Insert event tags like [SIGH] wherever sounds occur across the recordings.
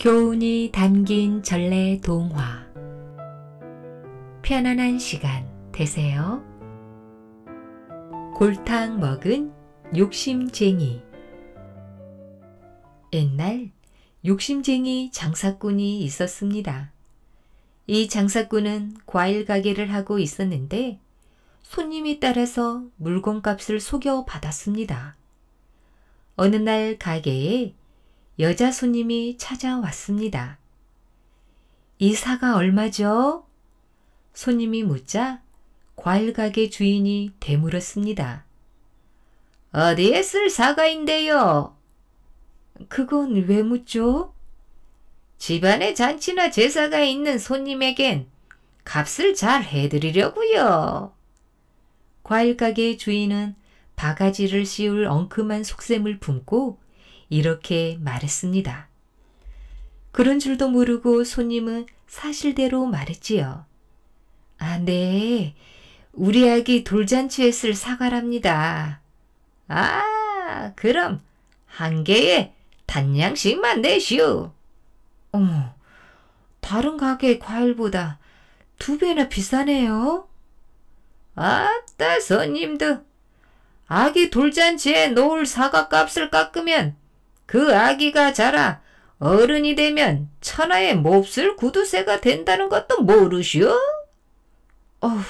교훈이 담긴 전래 동화 편안한 시간 되세요. 골탕 먹은 욕심쟁이 옛날 욕심쟁이 장사꾼이 있었습니다. 이 장사꾼은 과일 가게를 하고 있었는데 손님이 따라서 물건값을 속여 받았습니다. 어느 날 가게에 여자 손님이 찾아왔습니다. 이 사가 얼마죠? 손님이 묻자 과일 가게 주인이 되물었습니다. 어디에 쓸 사과인데요? 그건 왜 묻죠? 집안에 잔치나 제사가 있는 손님에겐 값을 잘 해드리려고요. 과일 가게 주인은 바가지를 씌울 엉큼한 속셈을 품고 이렇게 말했습니다. 그런 줄도 모르고 손님은 사실대로 말했지요. 아, 네. 우리 아기 돌잔치에 쓸 사과랍니다. 아, 그럼 한 개에 단양씩만 내시오. 어머, 다른 가게 과일보다 두 배나 비싸네요. 아따, 손님도 아기 돌잔치에 놓을 사과값을 깎으면 그 아기가 자라 어른이 되면 천하의 몹쓸 구두쇠가 된다는 것도 모르시오? 어후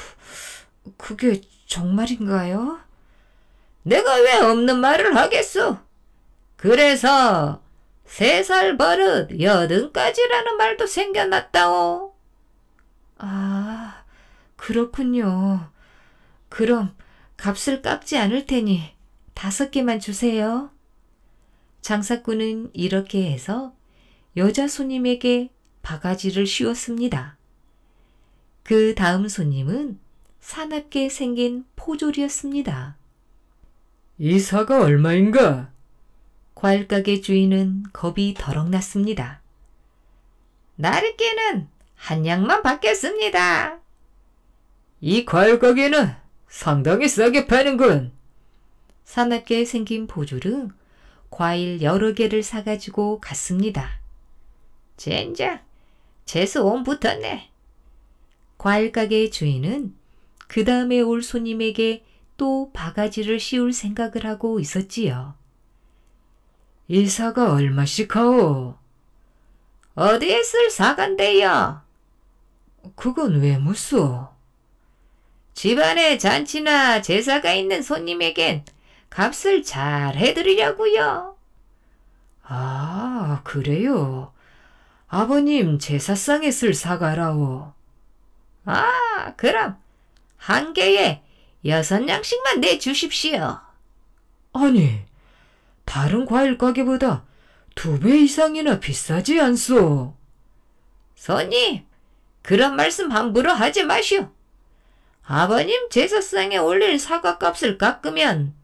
그게 정말인가요? 내가 왜 없는 말을 하겠소? 그래서 세 살 버릇 여든까지라는 말도 생겨났다오. 아, 그렇군요. 그럼 값을 깎지 않을 테니 다섯 개만 주세요. 장사꾼은 이렇게 해서 여자 손님에게 바가지를 씌웠습니다. 그 다음 손님은 사납게 생긴 포졸이었습니다. 이 사가 얼마인가? 과일 가게 주인은 겁이 더럭 났습니다. 나르께는 한 양만 받겠습니다. 이 과일 가게는 상당히 싸게 파는군. 사납게 생긴 포조는 과일 여러 개를 사가지고 갔습니다. 젠장, 재수 온 붙었네. 과일 가게의 주인은 그 다음에 올 손님에게 또 바가지를 씌울 생각을 하고 있었지요. 일사가 얼마씩 하오? 어디에 쓸 사간데요? 그건 왜 묻소? 집안에 잔치나 제사가 있는 손님에겐 값을 잘 해드리려고요. 아, 그래요. 아버님 제사상에 쓸 사과라오. 아, 그럼 한 개에 여섯 냥씩만 내주십시오. 아니, 다른 과일 가게보다 두 배 이상이나 비싸지 않소. 손님, 그런 말씀 함부로 하지 마시오. 아버님 제사상에 올릴 사과값을 깎으면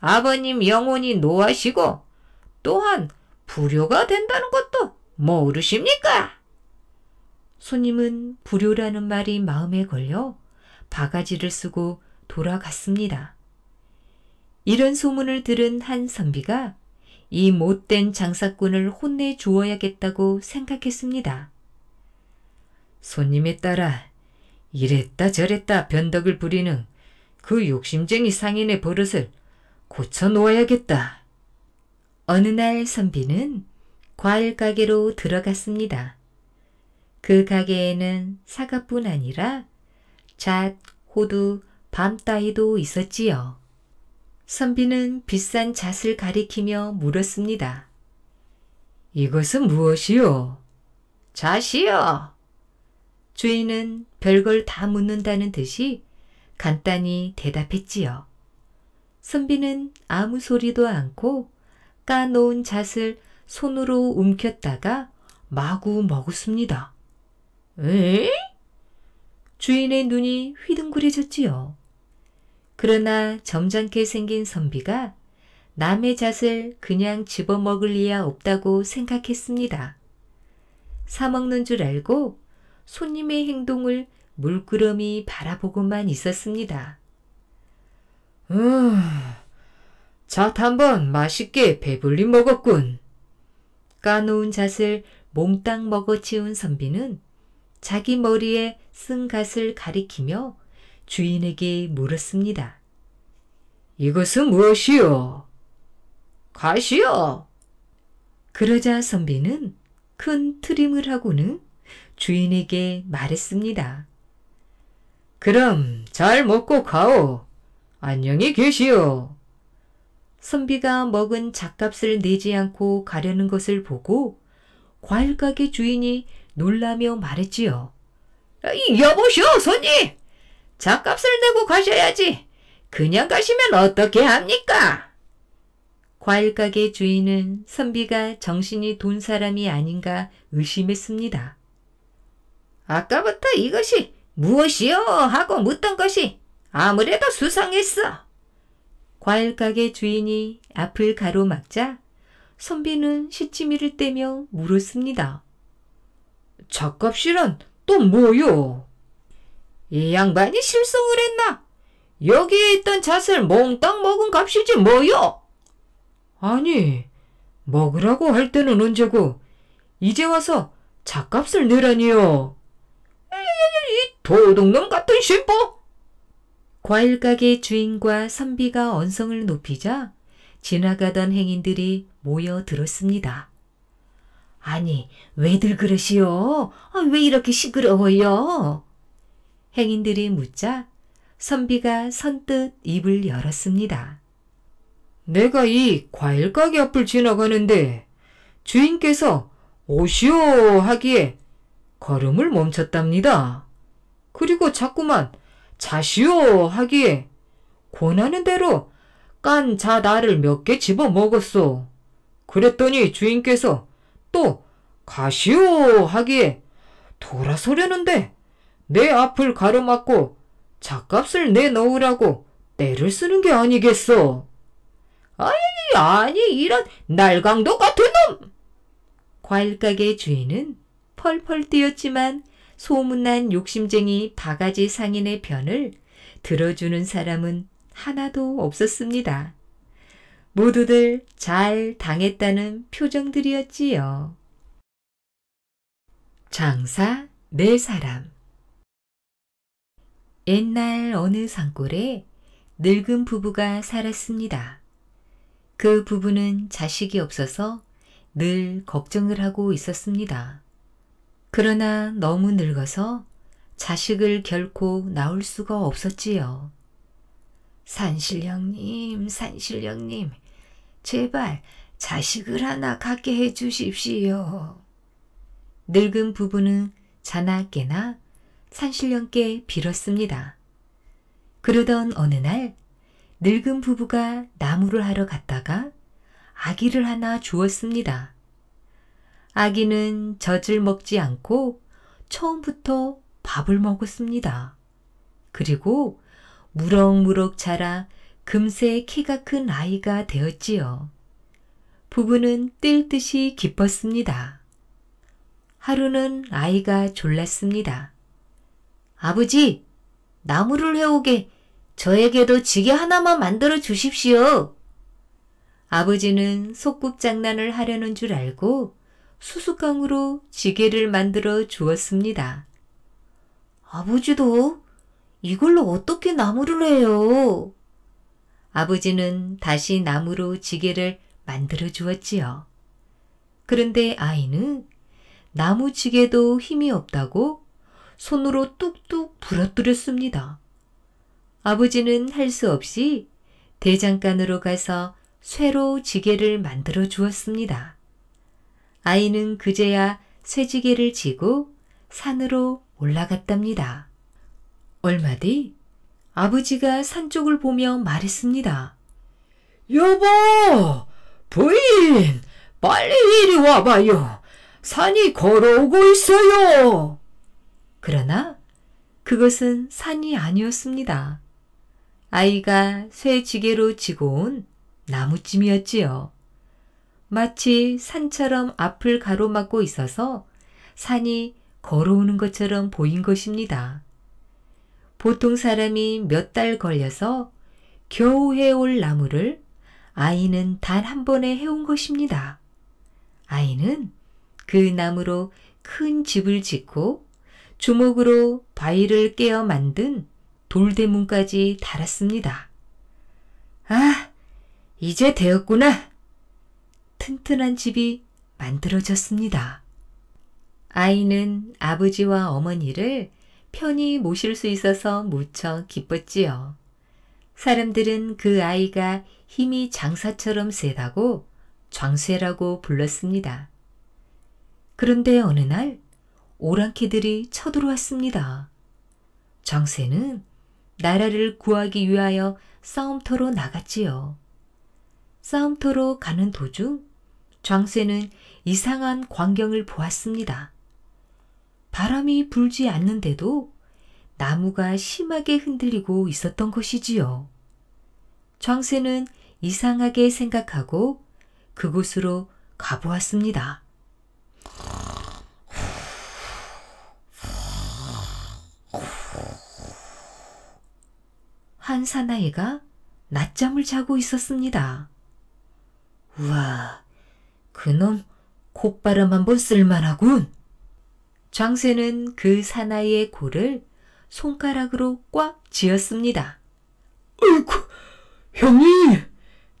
아버님 영혼이 노하시고 또한 불효가 된다는 것도 모르십니까? 손님은 불효라는 말이 마음에 걸려 바가지를 쓰고 돌아갔습니다. 이런 소문을 들은 한 선비가 이 못된 장사꾼을 혼내 주어야겠다고 생각했습니다. 손님에 따라 이랬다 저랬다 변덕을 부리는 그 욕심쟁이 상인의 버릇을 고쳐 놓아야겠다. 어느 날 선비는 과일 가게로 들어갔습니다. 그 가게에는 사과뿐 아니라 잣, 호두, 밤 따위도 있었지요. 선비는 비싼 잣을 가리키며 물었습니다. 이것은 무엇이요? 잣이요. 주인은 별걸 다 묻는다는 듯이 간단히 대답했지요. 선비는 아무 소리도 않고 까놓은 잣을 손으로 움켰다가 마구 먹었습니다. 에? 이 주인의 눈이 휘둥그레졌지요. 그러나 점잖게 생긴 선비가 남의 잣을 그냥 집어먹을 리야 없다고 생각했습니다. 사먹는 줄 알고 손님의 행동을 물끄러미 바라보고만 있었습니다. 음, 잣 한 번 맛있게 배불리 먹었군. 까놓은 잣을 몽땅 먹어치운 선비는 자기 머리에 쓴 갓을 가리키며 주인에게 물었습니다. 이것은 무엇이요? 갓이요. 그러자 선비는 큰 트림을 하고는 주인에게 말했습니다. 그럼 잘 먹고 가오. 안녕히 계시오. 선비가 먹은 잣값을 내지 않고 가려는 것을 보고 과일 가게 주인이 놀라며 말했지요. 여보시오, 손님! 잣값을 내고 가셔야지. 그냥 가시면 어떻게 합니까? 과일 가게 주인은 선비가 정신이 돈 사람이 아닌가 의심했습니다. 아까부터 이것이 무엇이요? 하고 묻던 것이 아무래도 수상했어. 과일 가게 주인이 앞을 가로막자 선비는 시치미를 떼며 물었습니다. 적값실은 또 뭐요? 이 양반이 실성을 했나? 여기에 있던 잣을 몽땅 먹은 값이지 뭐요? 아니, 먹으라고 할 때는 언제고 이제 와서 잣값을 내라니요. 이 도둑놈 같은 신보! 과일 가게 주인과 선비가 언성을 높이자 지나가던 행인들이 모여들었습니다. 아니, 왜들 그러시오? 아, 왜 이렇게 시끄러워요? 행인들이 묻자 선비가 선뜻 입을 열었습니다. 내가 이 과일 가게 앞을 지나가는데 주인께서 오시오 하기에 걸음을 멈췄답니다. 그리고 자꾸만 자시오 하기에 권하는 대로 깐 자나를 몇 개 집어 먹었소. 그랬더니 주인께서 또 가시오 하기에 돌아서려는데 내 앞을 가로막고 작값을 내넣으라고 때를 쓰는 게 아니겠어. 아니 아니 이런 날강도 같은 놈! 과일가게 주인은 펄펄 뛰었지만 소문난 욕심쟁이 바가지 상인의 변을 들어주는 사람은 하나도 없었습니다. 모두들 잘 당했다는 표정들이었지요. 장사 네 사람 옛날 어느 산골에 늙은 부부가 살았습니다. 그 부부는 자식이 없어서 늘 걱정을 하고 있었습니다. 그러나 너무 늙어서 자식을 결코 낳을 수가 없었지요. 산신령님, 산신령님, 제발 자식을 하나 갖게 해 주십시오. 늙은 부부는 자나깨나 산신령께 빌었습니다. 그러던 어느 날 늙은 부부가 나무를 하러 갔다가 아기를 하나 주었습니다. 아기는 젖을 먹지 않고 처음부터 밥을 먹었습니다. 그리고 무럭무럭 자라 금세 키가 큰 아이가 되었지요. 부부는 뛸 듯이 기뻤습니다. 하루는 아이가 졸랐습니다. 아버지, 나무를 해오게 저에게도 지게 하나만 만들어 주십시오. 아버지는 속꿉장난을 하려는 줄 알고 수수깡으로 지게를 만들어 주었습니다. 아버지도 이걸로 어떻게 나무를 해요? 아버지는 다시 나무로 지게를 만들어 주었지요. 그런데 아이는 나무 지게도 힘이 없다고 손으로 뚝뚝 부러뜨렸습니다. 아버지는 할 수 없이 대장간으로 가서 쇠로 지게를 만들어 주었습니다. 아이는 그제야 쇠지게를 지고 산으로 올라갔답니다. 얼마 뒤 아버지가 산 쪽을 보며 말했습니다. 여보! 부인! 빨리 이리 와봐요! 산이 걸어오고 있어요! 그러나 그것은 산이 아니었습니다. 아이가 쇠지게로 지고 온 나무찜이었지요. 마치 산처럼 앞을 가로막고 있어서 산이 걸어오는 것처럼 보인 것입니다. 보통 사람이 몇 달 걸려서 겨우 해올 나무를 아이는 단 한 번에 해온 것입니다. 아이는 그 나무로 큰 집을 짓고 주먹으로 바위를 깨어 만든 돌대문까지 달았습니다. 아, 이제 되었구나. 튼튼한 집이 만들어졌습니다. 아이는 아버지와 어머니를 편히 모실 수 있어서 무척 기뻤지요. 사람들은 그 아이가 힘이 장사처럼 세다고 장쇠라고 불렀습니다. 그런데 어느 날 오랑캐들이 쳐들어왔습니다. 장쇠는 나라를 구하기 위하여 싸움터로 나갔지요. 싸움터로 가는 도중 장세는 이상한 광경을 보았습니다. 바람이 불지 않는데도 나무가 심하게 흔들리고 있었던 것이지요. 장세는 이상하게 생각하고 그곳으로 가보았습니다. 한 사나이가 낮잠을 자고 있었습니다. 우와, 그놈 콧바람 한 번 쓸만하군. 장쇠는 그 사나이의 고를 손가락으로 꽉 쥐었습니다. 어이쿠, 형님!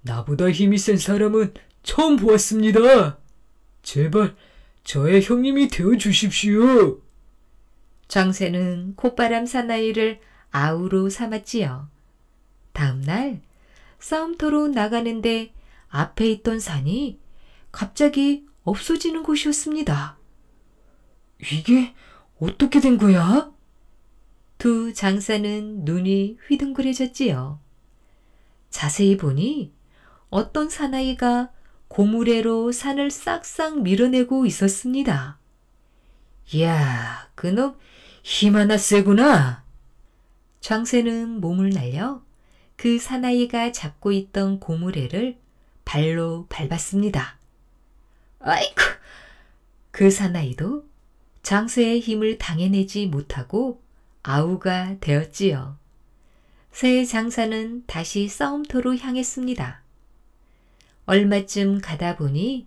나보다 힘이 센 사람은 처음 보았습니다. 제발 저의 형님이 되어 주십시오. 장세는 콧바람 사나이를 아우로 삼았지요. 다음날 싸움터로 나가는데 앞에 있던 산이 갑자기 없어지는 곳이었습니다. 이게 어떻게 된 거야? 두 장사는 눈이 휘둥그레졌지요. 자세히 보니 어떤 사나이가 고무래로 산을 싹싹 밀어내고 있었습니다. 이야, 그놈 힘 하나 세구나. 장세는 몸을 날려 그 사나이가 잡고 있던 고무래를 발로 밟았습니다. 아이쿠! 그 사나이도 장수의 힘을 당해내지 못하고 아우가 되었지요. 새 장사는 다시 싸움터로 향했습니다. 얼마쯤 가다 보니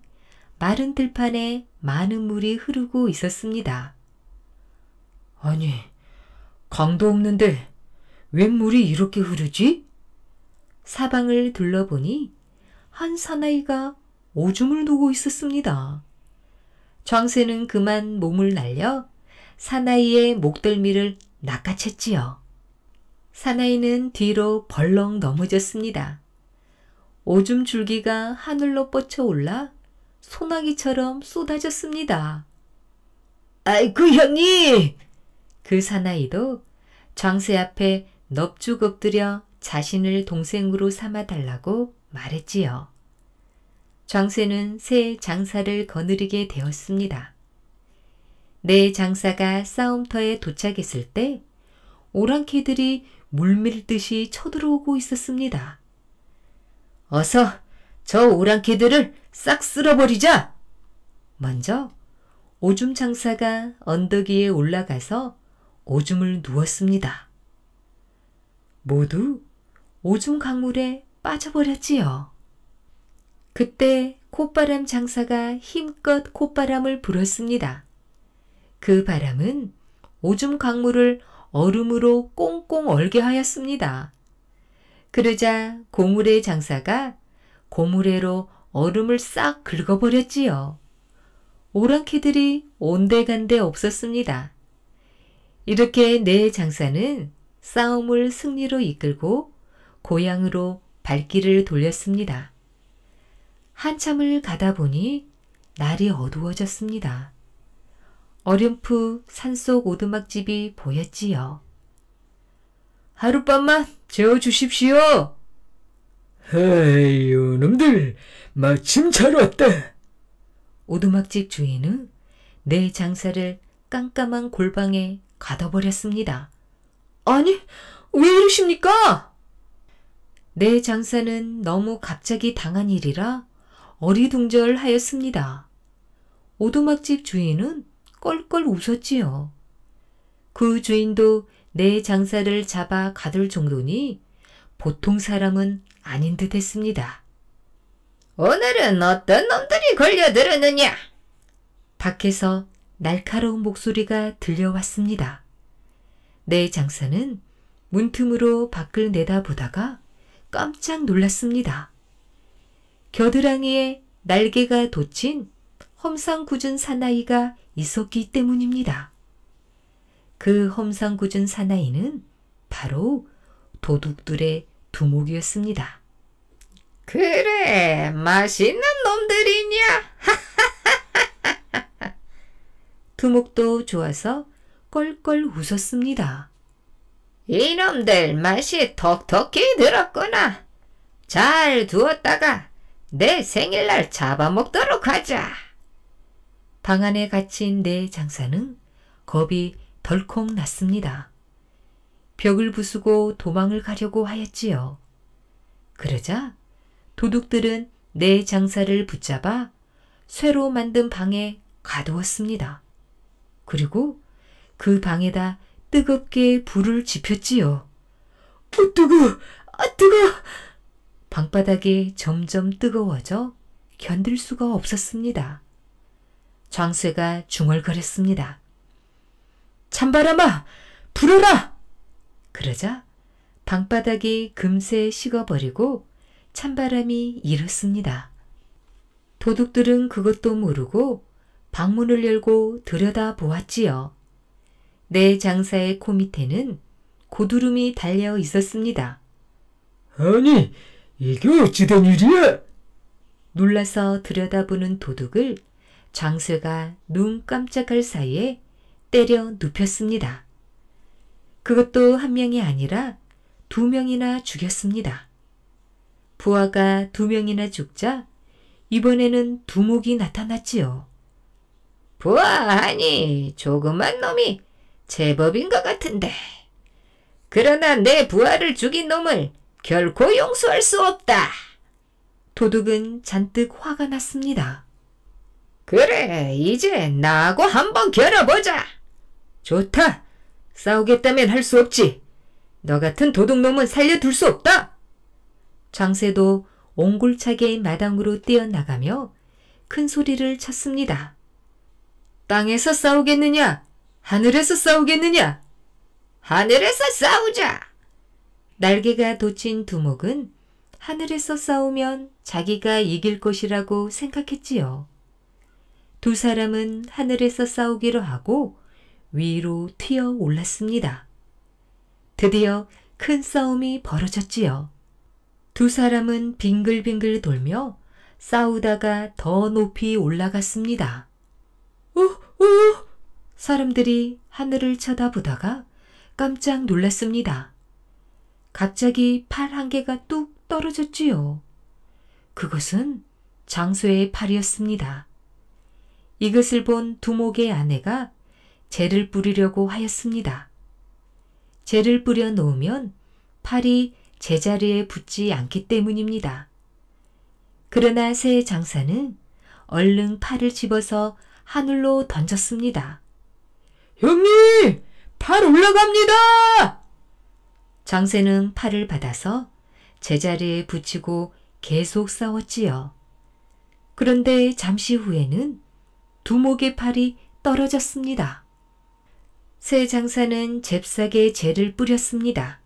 마른 들판에 많은 물이 흐르고 있었습니다. 아니, 강도 없는데 웬 물이 이렇게 흐르지? 사방을 둘러보니 한 사나이가 오줌을 누고 있었습니다. 장세는 그만 몸을 날려 사나이의 목덜미를 낚아챘지요. 사나이는 뒤로 벌렁 넘어졌습니다. 오줌 줄기가 하늘로 뻗쳐 올라 소나기처럼 쏟아졌습니다. 아이쿠 형이그 사나이도 장세 앞에 넙죽 엎드려 자신을 동생으로 삼아달라고 말했지요. 장쇠는 새 장사를 거느리게 되었습니다. 내 장사가 싸움터에 도착했을 때 오랑캐들이 물밀듯이 쳐들어오고 있었습니다. 어서 저 오랑캐들을 싹 쓸어버리자! 먼저 오줌 장사가 언덕 위에 올라가서 오줌을 누웠습니다. 모두 오줌 강물에 빠져버렸지요. 그때 콧바람 장사가 힘껏 콧바람을 불었습니다. 그 바람은 오줌 강물을 얼음으로 꽁꽁 얼게 하였습니다. 그러자 고물의 장사가 고물에로 얼음을 싹 긁어버렸지요. 오랑캐들이 온데간데 없었습니다. 이렇게 내 네 장사는 싸움을 승리로 이끌고 고향으로 발길을 돌렸습니다. 한참을 가다 보니 날이 어두워졌습니다. 어렴풋 산속 오두막집이 보였지요. 하룻밤만 재워주십시오. 헤이, 요놈들, 마침 잘 왔다. 오두막집 주인은 내 장사를 깜깜한 골방에 가둬버렸습니다. 아니, 왜 이러십니까? 내 장사는 너무 갑자기 당한 일이라 어리둥절하였습니다. 오두막집 주인은 껄껄 웃었지요. 그 주인도 내 장사를 잡아 가둘 정도니 보통 사람은 아닌 듯 했습니다. 오늘은 어떤 놈들이 걸려들었느냐? 밖에서 날카로운 목소리가 들려왔습니다. 내 장사는 문틈으로 밖을 내다보다가 깜짝 놀랐습니다. 겨드랑이에 날개가 돋친 험상궂은 사나이가 있었기 때문입니다. 그 험상궂은 사나이는 바로 도둑들의 두목이었습니다. 그래, 맛있는 놈들이냐? [LAUGHS] 두목도 좋아서 껄껄 웃었습니다. 이놈들 맛이 톡톡히 들었구나. 잘 두었다가 내 생일날 잡아먹도록 하자. 방 안에 갇힌 내 장사는 겁이 덜컥 났습니다. 벽을 부수고 도망을 가려고 하였지요. 그러자 도둑들은 내 장사를 붙잡아 쇠로 만든 방에 가두었습니다. 그리고 그 방에다 뜨겁게 불을 지폈지요. 어, 뜨거! 아, 뜨거! 방바닥이 점점 뜨거워져 견딜 수가 없었습니다. 장쇠가 중얼거렸습니다. 찬바람아! 불어라! 그러자 방바닥이 금세 식어버리고 찬바람이 일었습니다. 도둑들은 그것도 모르고 방문을 열고 들여다 보았지요. 내 장사의 코 밑에는 고두름이 달려 있었습니다. 아니, 이게 어찌된 일이야? 놀라서 들여다보는 도둑을 장수가 눈 깜짝할 사이에 때려 눕혔습니다. 그것도 한 명이 아니라 두 명이나 죽였습니다. 부하가 두 명이나 죽자 이번에는 두목이 나타났지요. 부하 아니 조그만 놈이 제법인 것 같은데. 그러나 내 부하를 죽인 놈을 결코 용서할 수 없다. 도둑은 잔뜩 화가 났습니다. 그래, 이제 나하고 한번 겨뤄보자. 좋다. 싸우겠다면 할 수 없지. 너 같은 도둑놈은 살려둘 수 없다. 장세도 옹골차게 마당으로 뛰어나가며 큰 소리를 쳤습니다. 땅에서 싸우겠느냐? 하늘에서 싸우겠느냐? 하늘에서 싸우자! 날개가 돋친 두목은 하늘에서 싸우면 자기가 이길 것이라고 생각했지요. 두 사람은 하늘에서 싸우기로 하고 위로 튀어 올랐습니다. 드디어 큰 싸움이 벌어졌지요. 두 사람은 빙글빙글 돌며 싸우다가 더 높이 올라갔습니다. 오, 어, 오! 어? 사람들이 하늘을 쳐다보다가 깜짝 놀랐습니다. 갑자기 팔 한 개가 뚝 떨어졌지요. 그것은 장소의 팔이었습니다. 이것을 본 두목의 아내가 재를 뿌리려고 하였습니다. 재를 뿌려 놓으면 팔이 제자리에 붙지 않기 때문입니다. 그러나 새 장사는 얼른 팔을 집어서 하늘로 던졌습니다. 형님! 팔 올라갑니다! 장세는 팔을 받아서 제자리에 붙이고 계속 싸웠지요. 그런데 잠시 후에는 두목의 팔이 떨어졌습니다. 새 장사는 잽싸게 재를 뿌렸습니다.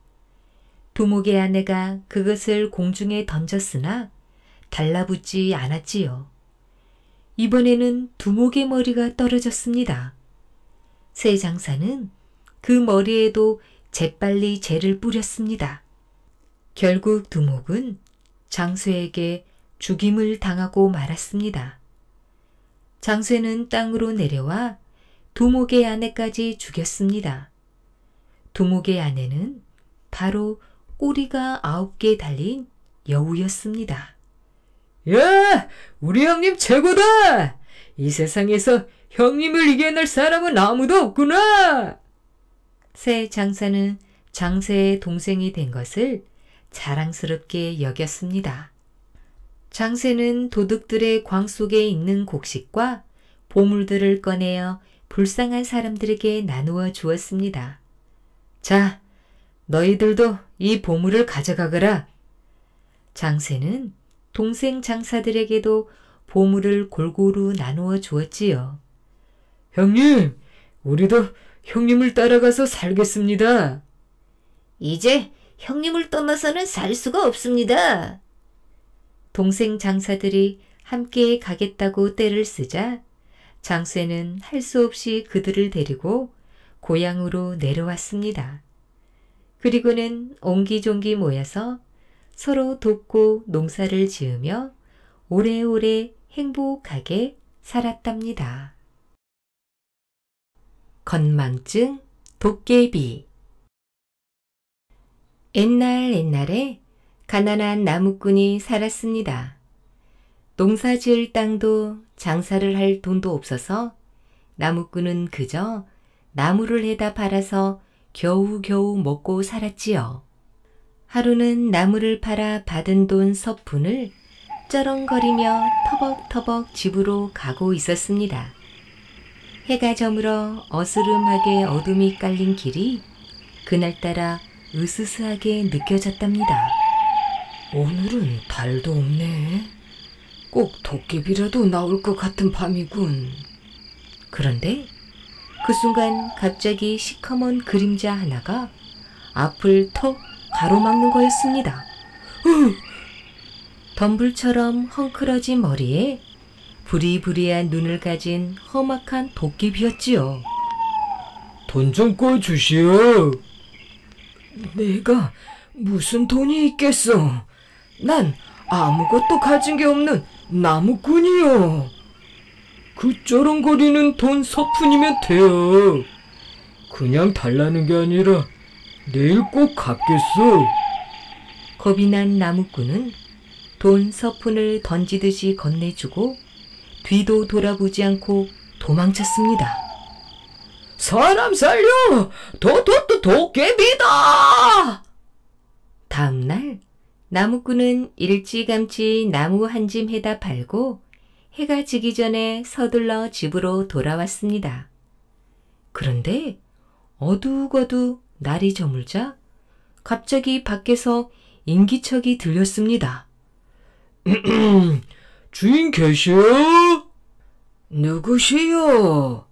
두목의 아내가 그것을 공중에 던졌으나 달라붙지 않았지요. 이번에는 두목의 머리가 떨어졌습니다. 새 장사는 그 머리에도 재빨리 재를 뿌렸습니다. 결국 두목은 장수에게 죽임을 당하고 말았습니다. 장수는 땅으로 내려와 두목의 아내까지 죽였습니다. 두목의 아내는 바로 꼬리가 아홉 개 달린 여우였습니다. 야! 우리 형님 최고다! 이 세상에서 형님을 이겨낼 사람은 아무도 없구나! 새 장사는 장세의 동생이 된 것을 자랑스럽게 여겼습니다. 장세는 도둑들의 광 속에 있는 곡식과 보물들을 꺼내어 불쌍한 사람들에게 나누어 주었습니다. 자, 너희들도 이 보물을 가져가거라. 장세는 동생 장사들에게도 보물을 골고루 나누어 주었지요. 형님, 우리도 형님을 따라가서 살겠습니다. 이제 형님을 떠나서는 살 수가 없습니다. 동생 장사들이 함께 가겠다고 때를 쓰자 장수에는할 수 없이 그들을 데리고 고향으로 내려왔습니다. 그리고는 옹기종기 모여서 서로 돕고 농사를 지으며 오래오래 행복하게 살았답니다. 건망증, 도깨비 옛날 옛날에 가난한 나무꾼이 살았습니다. 농사 지을 땅도 장사를 할 돈도 없어서 나무꾼은 그저 나무를 해다 팔아서 겨우겨우 먹고 살았지요. 하루는 나무를 팔아 받은 돈 서푼을 쩌렁거리며 터벅터벅 집으로 가고 있었습니다. 해가 저물어 어스름하게 어둠이 깔린 길이 그날따라 으스스하게 느껴졌답니다. 오늘은 달도 없네. 꼭 도깨비라도 나올 것 같은 밤이군. 그런데 그 순간 갑자기 시커먼 그림자 하나가 앞을 턱 가로막는 거였습니다. 어! 덤불처럼 헝클어진 머리에 부리부리한 눈을 가진 험악한 도깨비였지요. 돈좀 꺼주시오. 내가 무슨 돈이 있겠어. 난 아무것도 가진 게 없는 나무꾼이요. 그쩌렁거리는 돈 서푼이면 돼요. 그냥 달라는 게 아니라 내일 꼭 갚겠어. 겁이 난 나무꾼은 돈 서푼을 던지듯이 건네주고 뒤도 돌아보지 않고 도망쳤습니다. 사람 살려! 도, 도, 도, 도깨비다! 다음날, 나무꾼은 일찌감치 나무 한 짐 해다 팔고 해가 지기 전에 서둘러 집으로 돌아왔습니다. 그런데 어둑어둑 날이 저물자 갑자기 밖에서 인기척이 들렸습니다. [CLEARS THROAT] [CLEARS THROAT] 주인 계시오? 누구시오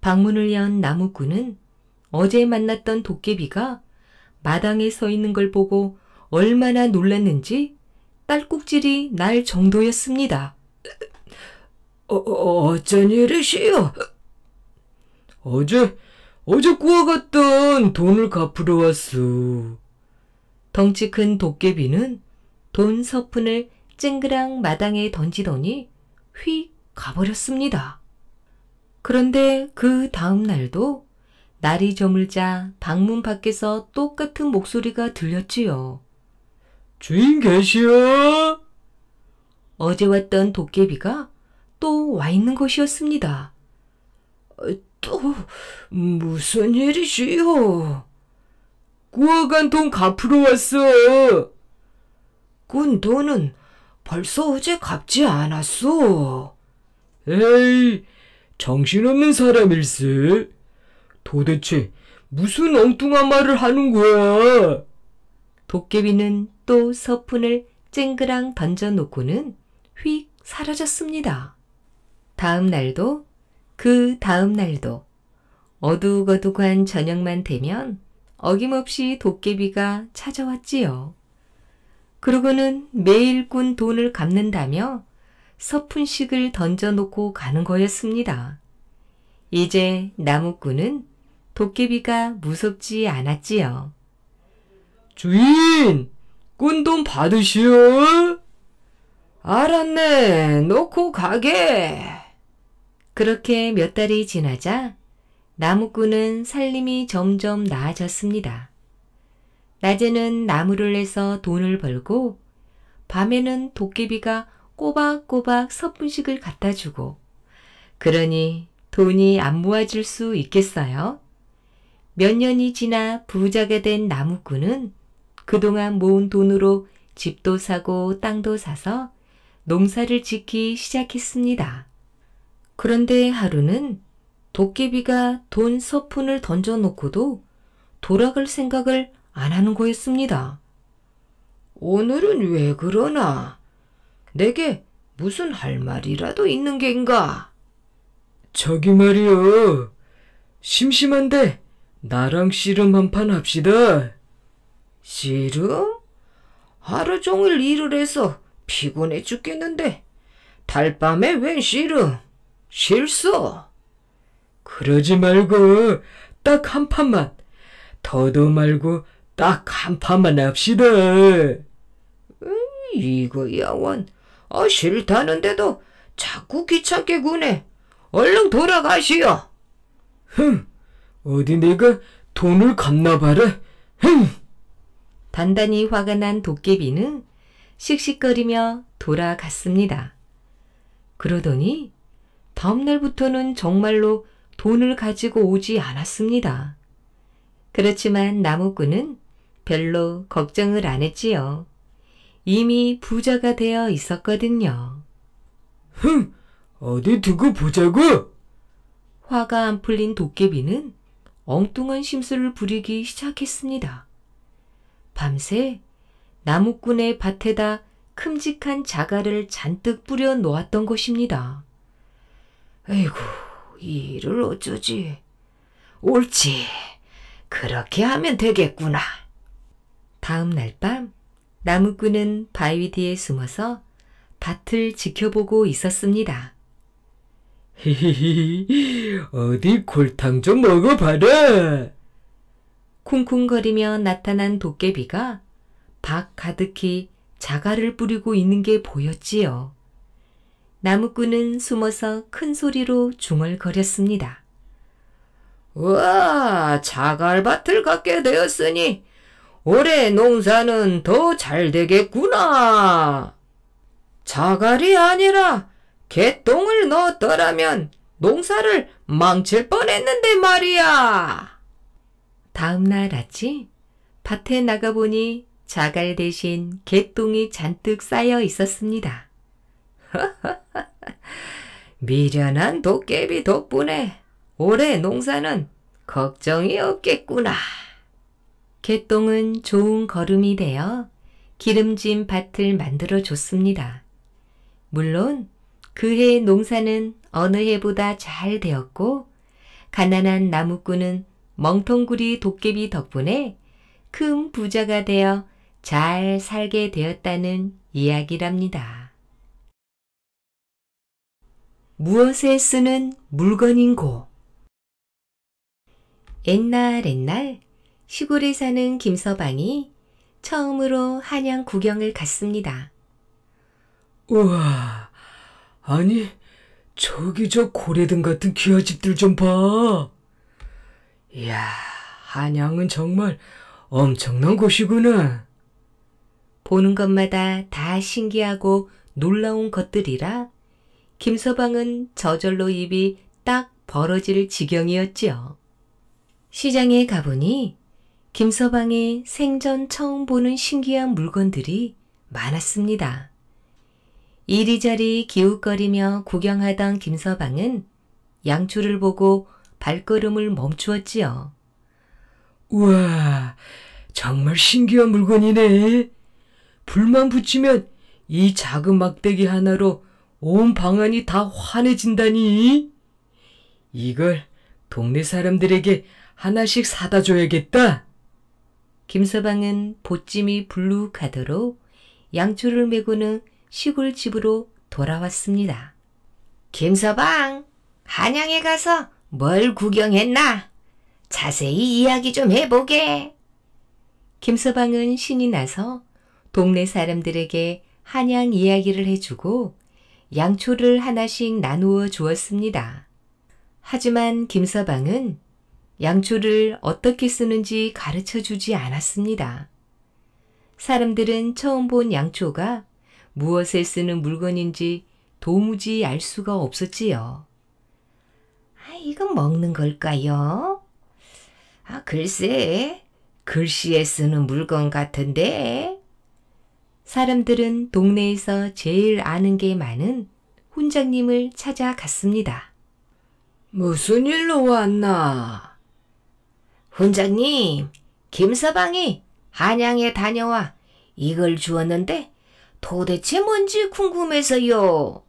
방문을 연 나무꾼은 어제 만났던 도깨비가 마당에 서 있는 걸 보고 얼마나 놀랐는지 딸꾹질이 날 정도였습니다. 어, 어, 어 어쩐 일이시요? 어제, 어제 구워갔던 돈을 갚으러 왔소. 덩치 큰 도깨비는 돈 서푼을 쨍그랑 마당에 던지더니 휙 가버렸습니다. 그런데 그 다음 날도 날이 저물자 방문 밖에서 똑같은 목소리가 들렸지요. 주인 계시오? 어제 왔던 도깨비가 또 와 있는 것이었습니다. 어, 또 무슨 일이시오? 구어간 돈 갚으러 왔어. 꾼 돈은 벌써 어제 갚지 않았소. 에이, 정신없는 사람일세. 도대체 무슨 엉뚱한 말을 하는 거야? 도깨비는 또 서푼을 쨍그랑 던져놓고는 휙 사라졌습니다. 다음 날도 그 다음 날도 어둑어둑한 저녁만 되면 어김없이 도깨비가 찾아왔지요. 그러고는 매일 꾼 돈을 갚는다며 서푼씩을 던져놓고 가는 거였습니다. 이제 나무꾼은 도깨비가 무섭지 않았지요. 주인! 꾼 돈 받으시오! 알았네, 놓고 가게! 그렇게 몇 달이 지나자 나무꾼은 살림이 점점 나아졌습니다. 낮에는 나무를 내서 돈을 벌고 밤에는 도깨비가 꼬박꼬박 서분식을 갖다 주고 그러니 돈이 안 모아질 수 있겠어요? 몇 년이 지나 부자가 된 나무꾼은 그동안 모은 돈으로 집도 사고 땅도 사서 농사를 짓기 시작했습니다. 그런데 하루는 도깨비가 돈 서푼을 던져놓고도 돌아갈 생각을 안 하는 거였습니다. 오늘은 왜 그러나? 내게 무슨 할 말이라도 있는 게인가 저기 말이요. 심심한데 나랑 씨름 한 판 합시다. 씨름? 하루 종일 일을 해서 피곤해 죽겠는데 달밤에 웬 씨름? 실수. 그러지 말고 딱 한 판만 더도 말고 딱한 판만 합시다. 음, 이거 야원 아 싫다는데도 자꾸 귀찮게 구네. 얼른 돌아가시오. 흠, 어디 내가 돈을 갚나봐라. 흠. 단단히 화가 난 도깨비는 씩씩거리며 돌아갔습니다. 그러더니 다음날부터는 정말로 돈을 가지고 오지 않았습니다. 그렇지만 나무꾼은 별로 걱정을 안 했지요. 이미 부자가 되어 있었거든요. 흥! 어디 두고 보자고! 화가 안 풀린 도깨비는 엉뚱한 심술을 부리기 시작했습니다. 밤새 나무꾼의 밭에다 큼직한 자갈을 잔뜩 뿌려 놓았던 것입니다. 에이구, 이를 어쩌지? 옳지. 그렇게 하면 되겠구나. 다음 날 밤 나무꾼은 바위 뒤에 숨어서 밭을 지켜보고 있었습니다. 히히히, 어디 골탕 좀 먹어봐라! 쿵쿵거리며 나타난 도깨비가 밭 가득히 자갈을 뿌리고 있는 게 보였지요. 나무꾼은 숨어서 큰 소리로 중얼거렸습니다. 우와, 자갈밭을 갖게 되었으니 올해 농사는 더 잘 되겠구나. 자갈이 아니라 개똥을 넣었더라면 농사를 망칠 뻔했는데 말이야. 다음날 아침 밭에 나가보니 자갈 대신 개똥이 잔뜩 쌓여 있었습니다. [LAUGHS] 미련한 도깨비 덕분에 올해 농사는 걱정이 없겠구나. 개똥은 좋은 거름이 되어 기름진 밭을 만들어 줬습니다. 물론 그해 농사는 어느 해보다 잘 되었고 가난한 나무꾼은 멍텅구리 도깨비 덕분에 큰 부자가 되어 잘 살게 되었다는 이야기랍니다. 무엇에 쓰는 물건인고 옛날 옛날 시골에 사는 김서방이 처음으로 한양 구경을 갔습니다. 우와, 아니, 저기 저 고래등 같은 귀하집들 좀 봐. 이야, 한양은 정말 엄청난 곳이구나. 보는 것마다 다 신기하고 놀라운 것들이라 김서방은 저절로 입이 딱 벌어질 지경이었지요. 시장에 가보니 김서방의 생전 처음 보는 신기한 물건들이 많았습니다. 이리저리 기웃거리며 구경하던 김서방은 양초를 보고 발걸음을 멈추었지요. 우와, 정말 신기한 물건이네. 불만 붙이면 이 작은 막대기 하나로 온 방안이 다 환해진다니. 이걸 동네 사람들에게 하나씩 사다 줘야겠다. 김서방은 보찜이 불룩하도록 양초를 메고는 시골 집으로 돌아왔습니다. 김서방, 한양에 가서 뭘 구경했나? 자세히 이야기 좀 해보게. 김서방은 신이 나서 동네 사람들에게 한양 이야기를 해주고 양초를 하나씩 나누어 주었습니다. 하지만 김서방은 양초를 어떻게 쓰는지 가르쳐 주지 않았습니다. 사람들은 처음 본 양초가 무엇에 쓰는 물건인지 도무지 알 수가 없었지요. 아, 이건 먹는 걸까요? 아, 글쎄, 글씨에 쓰는 물건 같은데. 사람들은 동네에서 제일 아는 게 많은 훈장님을 찾아갔습니다. 무슨 일로 왔나? 훈장님, 김서방이 한양에 다녀와 이걸 주었는데 도대체 뭔지 궁금해서요.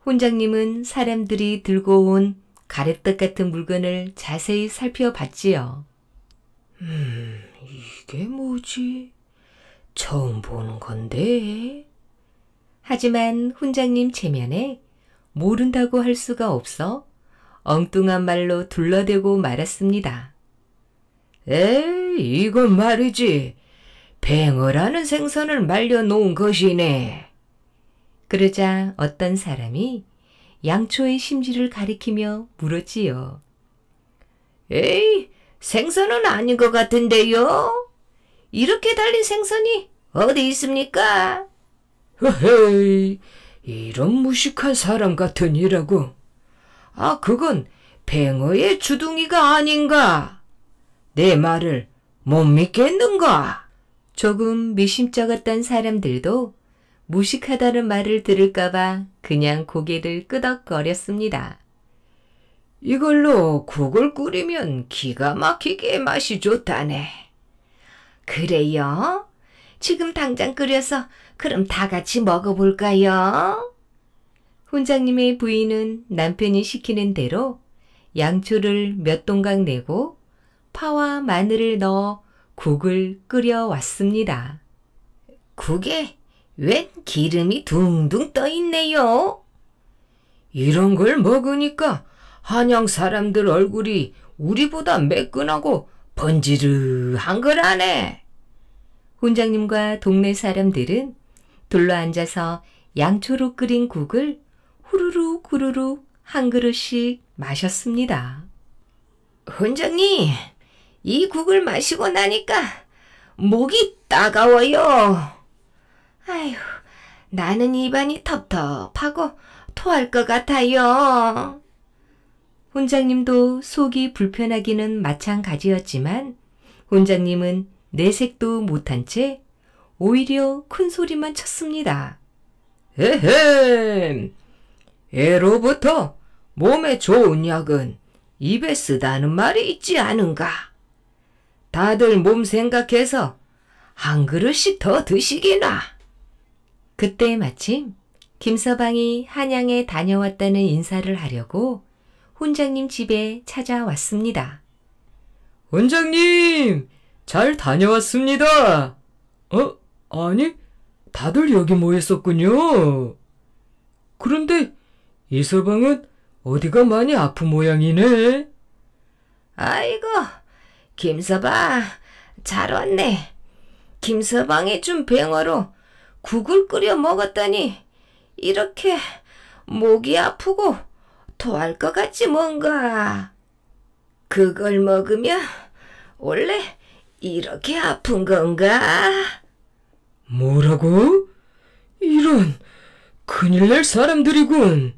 훈장님은 사람들이 들고 온 가래떡 같은 물건을 자세히 살펴봤지요. 음, 이게 뭐지? 처음 보는 건데. 하지만 훈장님 체면에 모른다고 할 수가 없어 엉뚱한 말로 둘러대고 말았습니다. 에이, 이건 말이지. 뱅어라는 생선을 말려놓은 것이네. 그러자 어떤 사람이 양초의 심지를 가리키며 물었지요. 에이, 생선은 아닌 것 같은데요? 이렇게 달린 생선이 어디 있습니까? 허헤이, 이런 무식한 사람 같으니라고 아, 그건 뱅어의 주둥이가 아닌가? 내 말을 못 믿겠는가? 조금 미심쩍 었던 사람들도 무식하다는 말을 들을까봐 그냥 고개를 끄덕거렸습니다. 이걸로 국을 끓이면 기가 막히게 맛이 좋다네. 그래요? 지금 당장 끓여서 그럼 다 같이 먹어볼까요? 훈장님의 부인은 남편이 시키는 대로 양초를 몇 동강 내고 파와 마늘을 넣어 국을 끓여왔습니다. 국에 웬 기름이 둥둥 떠 있네요. 이런 걸 먹으니까 한양 사람들 얼굴이 우리보다 매끈하고 번지르한 걸하네 훈장님과 동네 사람들은 둘러 앉아서 양초로 끓인 국을 후루룩 후루룩 한 그릇씩 마셨습니다. 훈장님, 이 국을 마시고 나니까 목이 따가워요. 아휴, 나는 입안이 텁텁하고 토할 것 같아요. 훈장님도 속이 불편하기는 마찬가지였지만 훈장님은 내색도 못한 채 오히려 큰 소리만 쳤습니다. 에헴! 예로부터 몸에 좋은 약은 입에 쓰다는 말이 있지 않은가? 다들 몸 생각해서 한 그릇씩 더 드시기나. 그때 마침 김서방이 한양에 다녀왔다는 인사를 하려고 훈장님 집에 찾아왔습니다. 훈장님잘 다녀왔습니다. 어? 아니, 다들 여기 모였었군요. 그런데 이 서방은 어디가 많이 아픈 모양이네. 아이고, 김서방, 잘 왔네. 김서방이 준 병어로 국을 끓여 먹었더니 이렇게 목이 아프고 토할 것 같지 뭔가. 그걸 먹으면 원래 이렇게 아픈 건가? 뭐라고? 이런 큰일 날 사람들이군.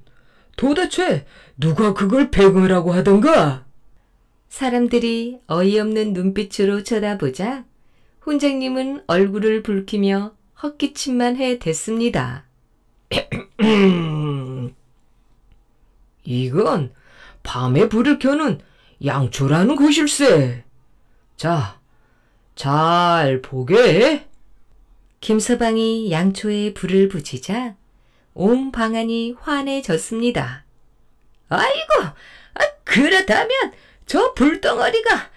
도대체 누가 그걸 백어라고 하던가? 사람들이 어이없는 눈빛으로 쳐다보자 훈장님은 얼굴을 붉히며 헛기침만 해 댔습니다. [CLEARS THROAT] 이건 밤에 불을 켜는 양초라는 곳일세 자, 잘 보게. 김서방이 양초에 불을 붙이자 온 방안이 환해졌습니다. 아이고, 아, 그렇다면 저 불덩어리가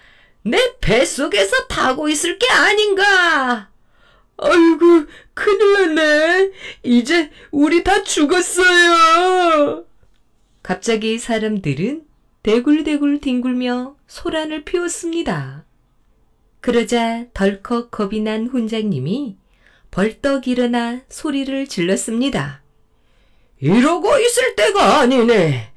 내 뱃속에서 타고 있을 게 아닌가. 아이고 큰일 났네. 이제 우리 다 죽었어요. 갑자기 사람들은 대굴대굴 뒹굴며 소란을 피웠습니다. 그러자 덜컥 겁이 난 훈장님이 벌떡 일어나 소리를 질렀습니다. 이러고 있을 때가 아니네.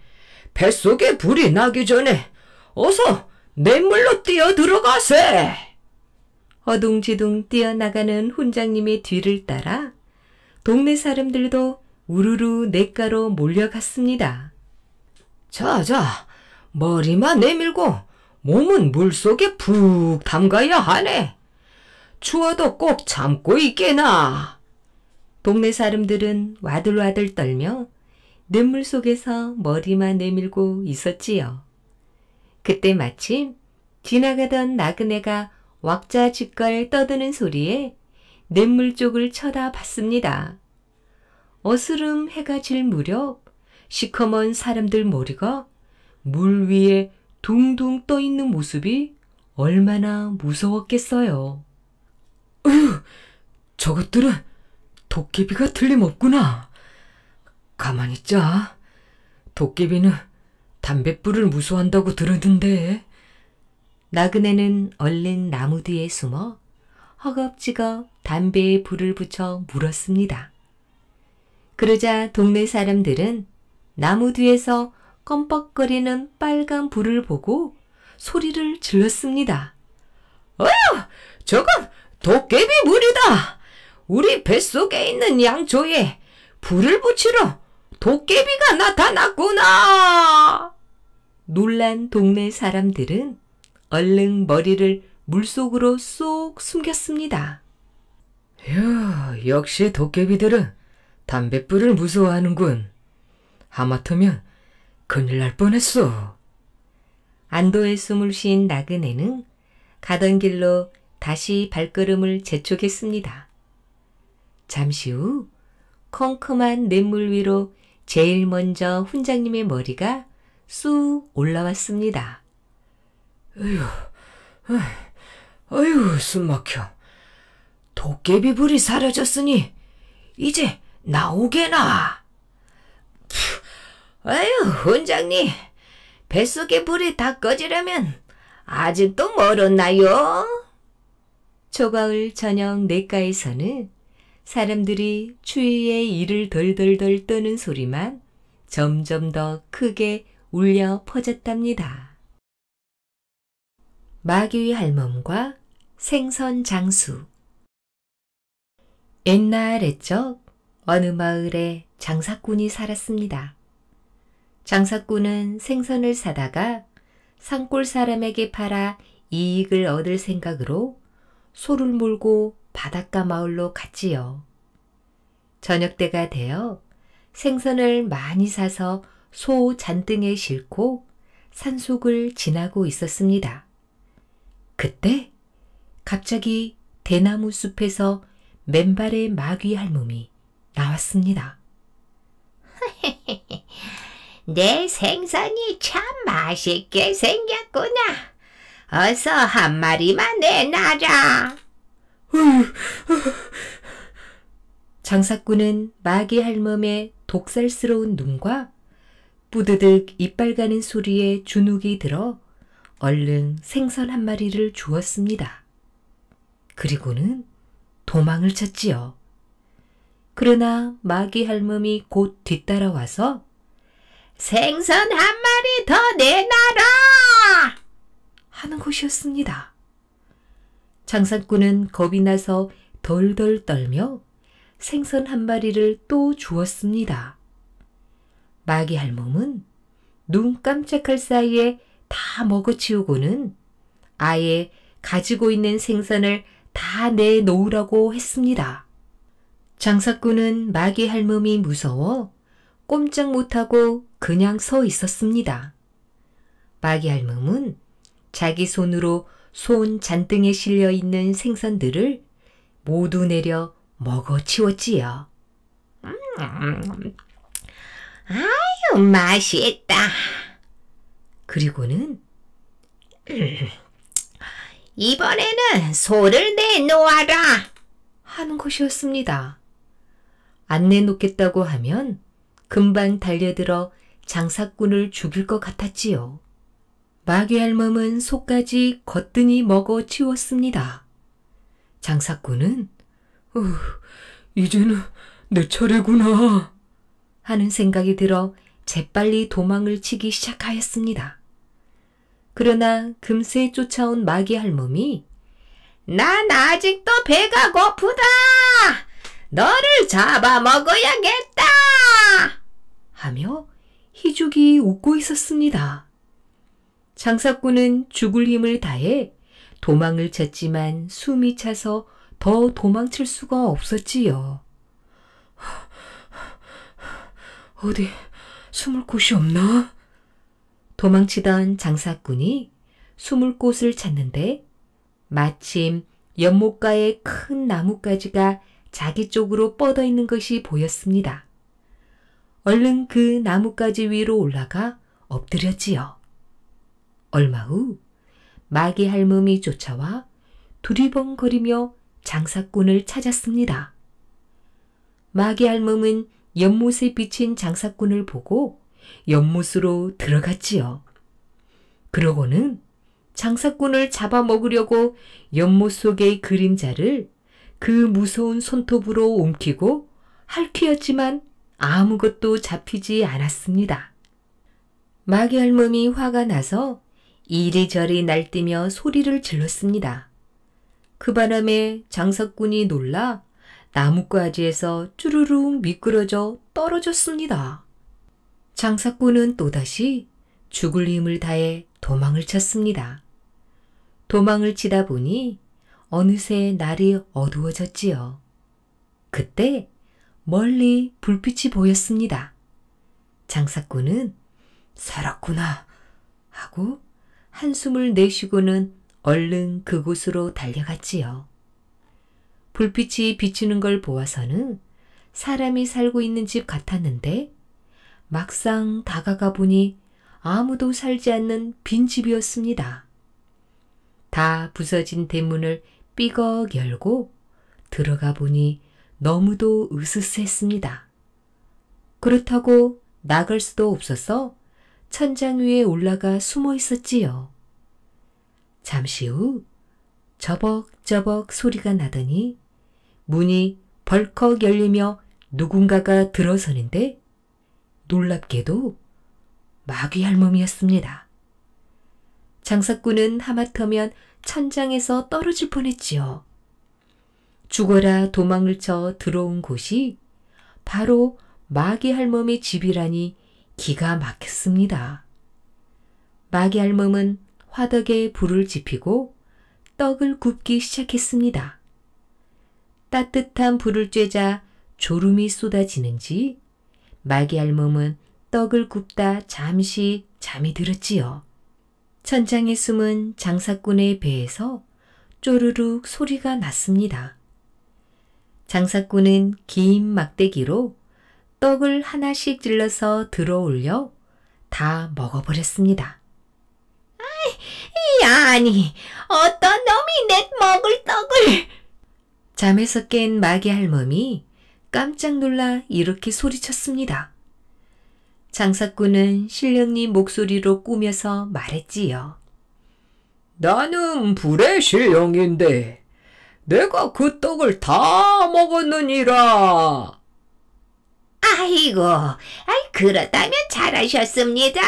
뱃속에 불이 나기 전에 어서 냇물로 뛰어 들어가세! 허둥지둥 뛰어나가는 훈장님의 뒤를 따라 동네 사람들도 우르르 냇가로 몰려갔습니다. 자자, 머리만 내밀고 몸은 물속에 푹 담가야 하네. 추워도 꼭 참고 있게나. 동네 사람들은 와들와들 떨며 냇물 속에서 머리만 내밀고 있었지요. 그때 마침 지나가던 나그네가 왁자지껄 떠드는 소리에 냇물 쪽을 쳐다봤습니다. 어스름 해가 질 무렵 시커먼 사람들 머리가 물 위에 둥둥 떠 있는 모습이 얼마나 무서웠겠어요. 으, 저것들은 도깨비가 틀림없구나. 가만히 있자. 도깨비는 담뱃불을 무서한다고 워들었는데 나그네는 얼른 나무 뒤에 숨어 허겁지겁 담배에 불을 붙여 물었습니다. 그러자 동네 사람들은 나무 뒤에서 껌뻑거리는 빨간 불을 보고 소리를 질렀습니다. 어휴 저건 도깨비 물이다! 우리 뱃속에 있는 양초에 불을 붙이러 도깨비가 나타났구나! 놀란 동네 사람들은 얼른 머리를 물속으로 쏙 숨겼습니다. 휴, 역시 도깨비들은 담뱃불을 무서워하는군. 하마터면 큰일 날 뻔했어. 안도의 숨을 쉰 나그네는 가던 길로 다시 발걸음을 재촉했습니다. 잠시 후 컴컴한 냇물 위로 제일 먼저 훈장님의 머리가 쑥 올라왔습니다. 으휴, 어휴, 숨막혀. 도깨비 불이 사라졌으니 이제 나오게나. 아유, 훈장님, 뱃속의 불이 다 꺼지려면 아직도 멀었나요? 초가을 저녁 내가에서는 사람들이 추위에 이를 덜덜덜 떠는 소리만 점점 더 크게 울려 퍼졌답니다. 마귀 할멈과 생선 장수 옛날 옛적 어느 마을에 장사꾼이 살았습니다. 장사꾼은 생선을 사다가 산골 사람에게 팔아 이익을 얻을 생각으로 소를 몰고 바닷가 마을로 갔지요. 저녁 때가 되어 생선을 많이 사서 소 잔등에 싣고 산속을 지나고 있었습니다. 그때 갑자기 대나무 숲에서 맨발의 마귀 할몸이 나왔습니다. [LAUGHS] 내 생선이 참 맛있게 생겼구나. 어서 한 마리만 내놔라. 장사꾼은 마귀 할멈의 독살스러운 눈과 뿌드득 이빨 가는 소리에 주눅이 들어 얼른 생선 한 마리를 주었습니다. 그리고는 도망을 쳤지요. 그러나 마귀 할멈이 곧 뒤따라와서 생선 한 마리 더 내놔라! 하는 것이었습니다. 장사꾼은 겁이 나서 덜덜 떨며 생선 한 마리를 또 주었습니다. 마귀 할멈은 눈 깜짝할 사이에 다 먹어치우고는 아예 가지고 있는 생선을 다 내놓으라고 했습니다. 장사꾼은 마귀 할멈이 무서워 꼼짝 못하고 그냥 서 있었습니다. 마귀 할멈은 자기 손으로 손 잔등에 실려 있는 생선들을 모두 내려 먹어치웠지요. 아유, 맛있다. 그리고는 [CLEARS THROAT] 이번에는 소를 내놓아라 하는 것이었습니다. 안 내놓겠다고 하면 금방 달려들어 장사꾼을 죽일 것 같았지요. 마귀 할멈은 속까지 거뜬히 먹어 치웠습니다. 장사꾼은 어, 이제는 내 차례구나 하는 생각이 들어 재빨리 도망을 치기 시작하였습니다. 그러나 금세 쫓아온 마귀 할멈이 난 아직도 배가 고프다! 너를 잡아먹어야겠다! 하며 희죽이 웃고 있었습니다. 장사꾼은 죽을 힘을 다해 도망을 쳤지만 숨이 차서 더 도망칠 수가 없었지요. 어디 숨을 곳이 없나? 도망치던 장사꾼이 숨을 곳을 찾는데 마침 연못가에 큰 나뭇가지가 자기 쪽으로 뻗어 있는 것이 보였습니다. 얼른 그 나뭇가지 위로 올라가 엎드렸지요. 얼마 후 마귀 할멈이 쫓아와 두리번거리며 장사꾼을 찾았습니다. 마귀 할멈은 연못에 비친 장사꾼을 보고 연못으로 들어갔지요. 그러고는 장사꾼을 잡아먹으려고 연못 속의 그림자를 그 무서운 손톱으로 옮기고 할퀴었지만 아무것도 잡히지 않았습니다. 마귀 할멈이 화가 나서 이리저리 날뛰며 소리를 질렀습니다. 그 바람에 장사꾼이 놀라 나뭇가지에서 쭈르룩 미끄러져 떨어졌습니다. 장사꾼은 또다시 죽을 힘을 다해 도망을 쳤습니다. 도망을 치다 보니 어느새 날이 어두워졌지요. 그때 멀리 불빛이 보였습니다. 장사꾼은 살았구나 하고 한숨을 내쉬고는 얼른 그곳으로 달려갔지요. 불빛이 비치는 걸 보아서는 사람이 살고 있는 집 같았는데 막상 다가가 보니 아무도 살지 않는 빈집이었습니다. 다 부서진 대문을 삐걱 열고 들어가 보니 너무도 으스스했습니다. 그렇다고 나갈 수도 없어서 천장 위에 올라가 숨어 있었지요. 잠시 후 저벅저벅 소리가 나더니 문이 벌컥 열리며 누군가가 들어서는데 놀랍게도 마귀 할멈이었습니다. 장사꾼은 하마터면 천장에서 떨어질 뻔했지요. 죽어라 도망을 쳐 들어온 곳이 바로 마귀 할멈의 집이라니 기가 막혔습니다. 마귀 할멈은 화덕에 불을 지피고 떡을 굽기 시작했습니다. 따뜻한 불을 쬐자 졸음이 쏟아지는지 마귀 알몸은 떡을 굽다 잠시 잠이 들었지요. 천장에 숨은 장사꾼의 배에서 쪼르륵 소리가 났습니다. 장사꾼은 긴 막대기로 떡을 하나씩 찔러서 들어 올려 다 먹어버렸습니다. 아이, 아니, 어떤 놈이 내 먹을 떡을! 잠에서 깬 마귀 할멈이 깜짝 놀라 이렇게 소리쳤습니다. 장사꾼은 신령님 목소리로 꾸며서 말했지요. 나는 불의 신령인데 내가 그 떡을 다 먹었느니라. 아이고, 아이 그러다면 잘하셨습니다.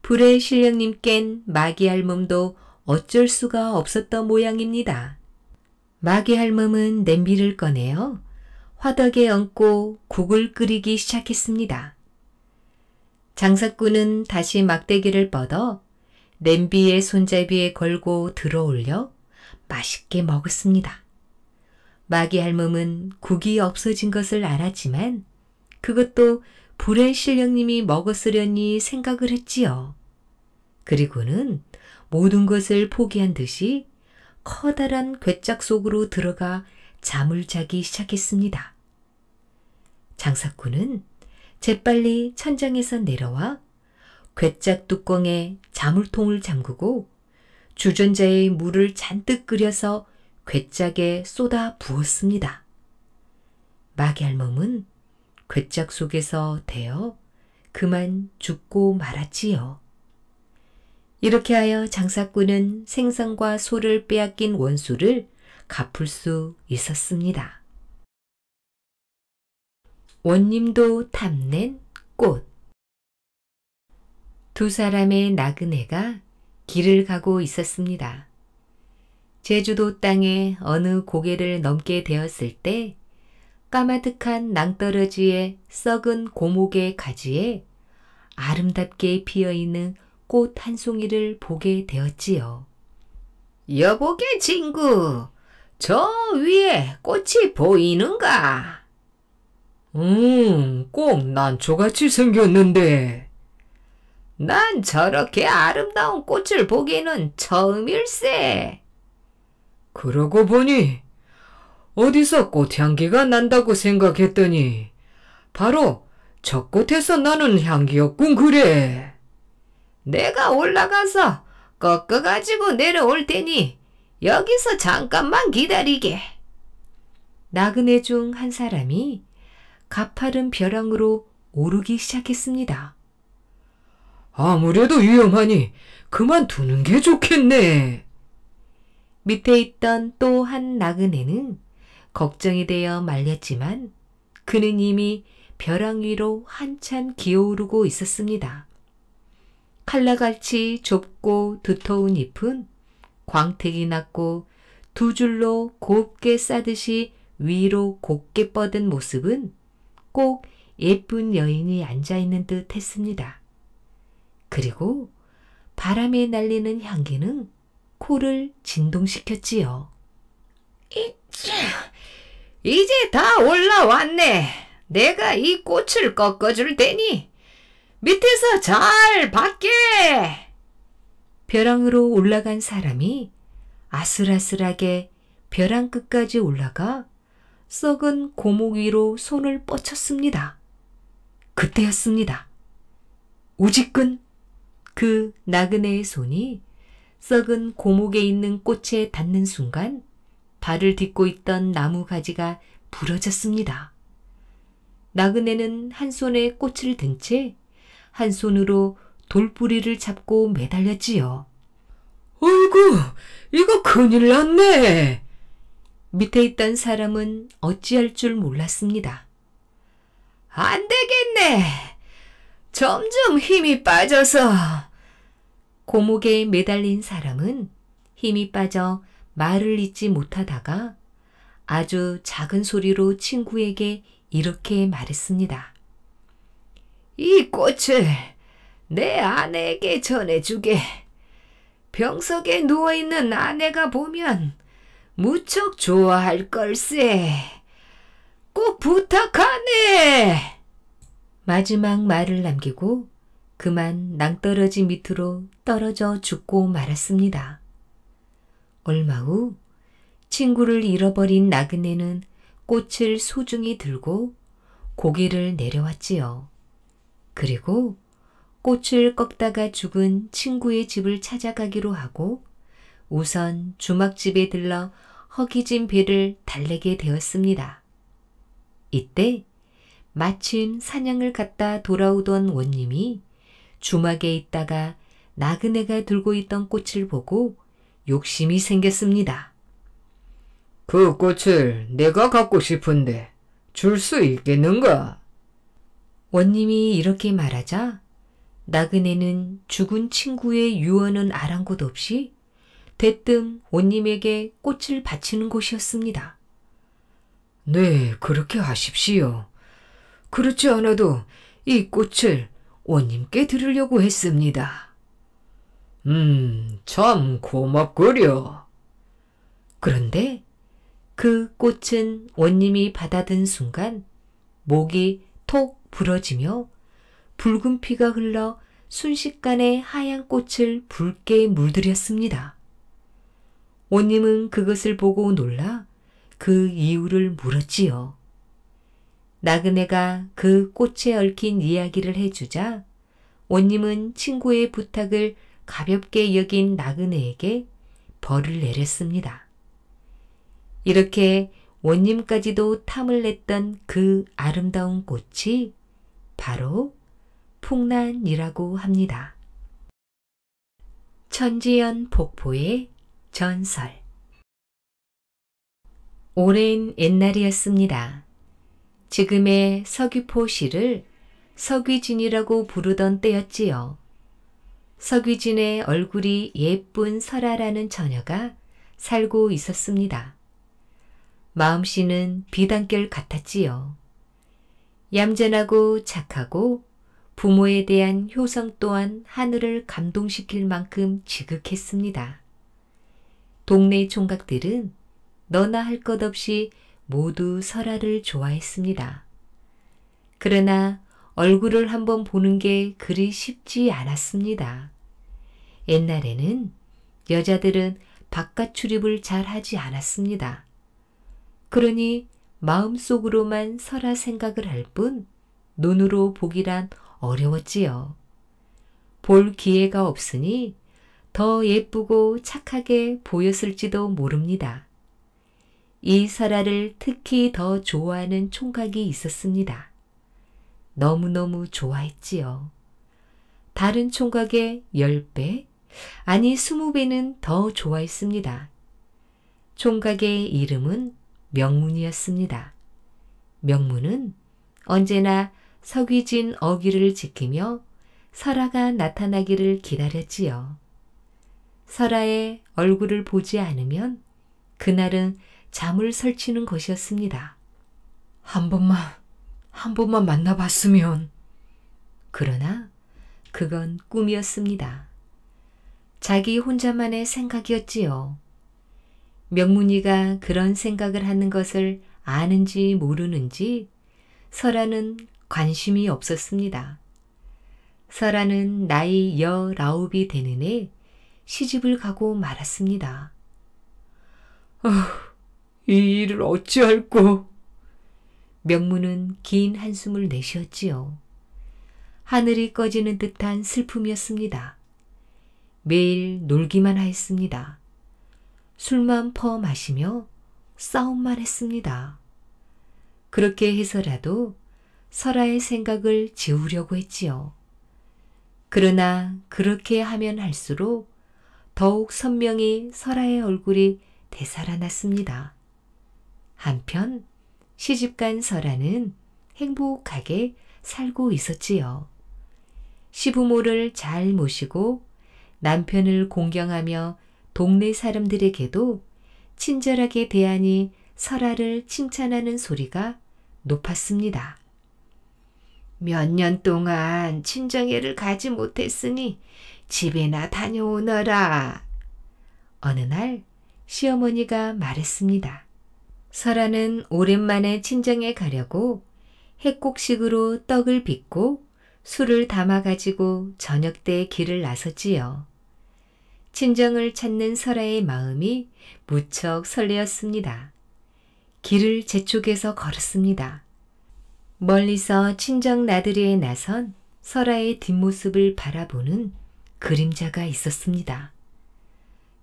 불의 신령님껜 마귀 할멈도 어쩔 수가 없었던 모양입니다. 마귀 할멈은 냄비를 꺼내어 화덕에 얹고 국을 끓이기 시작했습니다. 장사꾼은 다시 막대기를 뻗어 냄비의 손잡이에 걸고 들어올려 맛있게 먹었습니다. 마귀 할멈은 국이 없어진 것을 알았지만 그것도 불의 신령님이 먹었으려니 생각을 했지요. 그리고는 모든 것을 포기한 듯이 커다란 괴짝 속으로 들어가 잠을 자기 시작했습니다. 장사꾼은 재빨리 천장에서 내려와 괴짝 뚜껑에 자물통을 잠그고 주전자에 물을 잔뜩 끓여서 괴짝에 쏟아 부었습니다. 마귀알몸은 괴짝 속에서 대어 그만 죽고 말았지요. 이렇게 하여 장사꾼은 생선과 소를 빼앗긴 원수를 갚을 수 있었습니다. 원님도 탐낸 꽃. 두 사람의 나그네가 길을 가고 있었습니다. 제주도 땅에 어느 고개를 넘게 되었을 때 까마득한 낭떠러지의 썩은 고목의 가지에 아름답게 피어있는 꽃한 송이를 보게 되었지요. 여보게 친구, 저 위에 꽃이 보이는가? 음, 꼭 난초같이 생겼는데. 난 저렇게 아름다운 꽃을 보기는 처음일세. 그러고 보니 어디서 꽃향기가 난다고 생각했더니 바로 저 꽃에서 나는 향기였군 그래. 내가 올라가서 꺾어가지고 내려올 테니 여기서 잠깐만 기다리게. 나그네 중 한 사람이 가파른 벼랑으로 오르기 시작했습니다. 아무래도 위험하니 그만두는 게 좋겠네. 밑에 있던 또 한 나그네는 걱정이 되어 말렸지만 그는 이미 벼랑 위로 한참 기어오르고 있었습니다. 칼라같이 좁고 두터운 잎은 광택이 났고 두 줄로 곱게 싸듯이 위로 곱게 뻗은 모습은 꼭 예쁜 여인이 앉아있는 듯 했습니다. 그리고 바람에 날리는 향기는 코를 진동시켰지요. 이 이제 다 올라왔네. 내가 이 꽃을 꺾어줄 테니 밑에서 잘 받게! 벼랑으로 올라간 사람이 아슬아슬하게 벼랑 끝까지 올라가 썩은 고목 위로 손을 뻗쳤습니다. 그때였습니다. 우직근 그 나그네의 손이 썩은 고목에 있는 꽃에 닿는 순간 발을 딛고 있던 나무 가지가 부러졌습니다. 나그네는 한 손에 꽃을 든채 한 손으로 돌부리를 잡고 매달렸지요. 어이구, 이거 큰일 났네. 밑에 있던 사람은 어찌할 줄 몰랐습니다. 안 되겠네. 점점 힘이 빠져서. 고목에 매달린 사람은 힘이 빠져 말을 잇지 못하다가 아주 작은 소리로 친구에게 이렇게 말했습니다. 이 꽃을 내 아내에게 전해주게. 병석에 누워있는 아내가 보면 무척 좋아할 걸세. 꼭 부탁하네. 마지막 말을 남기고 그만 낭떠러지 밑으로 떨어져 죽고 말았습니다. 얼마 후 친구를 잃어버린 나그네는 꽃을 소중히 들고 고개를 내려왔지요. 그리고 꽃을 꺾다가 죽은 친구의 집을 찾아가기로 하고 우선 주막집에 들러 허기진 배를 달래게 되었습니다. 이때 마침 사냥을 갔다 돌아오던 원님이 주막에 있다가 나그네가 들고 있던 꽃을 보고 욕심이 생겼습니다. 그 꽃을 내가 갖고 싶은데 줄 수 있겠는가? 원님이 이렇게 말하자 나그네는 죽은 친구의 유언은 아랑곳 없이 대뜸 원님에게 꽃을 바치는 곳이었습니다. 네, 그렇게 하십시오. 그렇지 않아도 이 꽃을 원님께 드리려고 했습니다. 음, 참 고맙구려. 그런데 그 꽃은 원님이 받아든 순간 목이 톡 부러지며 붉은 피가 흘러 순식간에 하얀 꽃을 붉게 물들였습니다. 온님은 그것을 보고 놀라 그 이유를 물었지요. 나그네가 그 꽃에 얽힌 이야기를 해주자 온님은 친구의 부탁을 가볍게 여긴 나그네에게 벌을 내렸습니다. 이렇게 원님까지도 탐을 냈던 그 아름다운 꽃이 바로 풍란이라고 합니다. 천지연 폭포의 전설 오랜 옛날이었습니다. 지금의 서귀포시를 서귀진이라고 부르던 때였지요. 서귀진의 얼굴이 예쁜 설아라는 처녀가 살고 있었습니다. 마음씨는 비단결 같았지요. 얌전하고 착하고 부모에 대한 효성 또한 하늘을 감동시킬 만큼 지극했습니다. 동네 총각들은 너나 할 것 없이 모두 설아를 좋아했습니다. 그러나 얼굴을 한번 보는 게 그리 쉽지 않았습니다. 옛날에는 여자들은 바깥 출입을 잘 하지 않았습니다. 그러니 마음속으로만 설아 생각을 할 뿐 눈으로 보기란 어려웠지요. 볼 기회가 없으니 더 예쁘고 착하게 보였을지도 모릅니다. 이 설아를 특히 더 좋아하는 총각이 있었습니다. 너무너무 좋아했지요. 다른 총각의 10배, 아니 20배는 더 좋아했습니다. 총각의 이름은 명문이었습니다. 명문은 언제나 석위진 어귀를 지키며 설아가 나타나기를 기다렸지요. 설아의 얼굴을 보지 않으면 그날은 잠을 설치는 것이었습니다. 한 번만, 한 번만 만나봤으면. 그러나 그건 꿈이었습니다. 자기 혼자만의 생각이었지요. 명문이가 그런 생각을 하는 것을 아는지 모르는지 설아는 관심이 없었습니다. 설아는 나이 1홉이 되는 해 시집을 가고 말았습니다. 어, 이 일을 어찌할꼬. 명문은 긴 한숨을 내쉬었지요. 하늘이 꺼지는 듯한 슬픔이었습니다. 매일 놀기만 하였습니다. 술만 퍼 마시며 싸움만 했습니다. 그렇게 해서라도 설아의 생각을 지우려고 했지요. 그러나 그렇게 하면 할수록 더욱 선명히 설아의 얼굴이 되살아났습니다. 한편 시집간 설아는 행복하게 살고 있었지요. 시부모를 잘 모시고 남편을 공경하며 동네 사람들에게도 친절하게 대하니 설아를 칭찬하는 소리가 높았습니다. 몇 년 동안 친정에를 가지 못했으니 집에나 다녀오너라. 어느 날 시어머니가 말했습니다. 설아는 오랜만에 친정에 가려고 핵곡식으로 떡을 빚고 술을 담아 가지고 저녁 때 길을 나섰지요. 친정을 찾는 설아의 마음이 무척 설레었습니다. 길을 재촉해서 걸었습니다. 멀리서 친정 나들이에 나선 설아의 뒷모습을 바라보는 그림자가 있었습니다.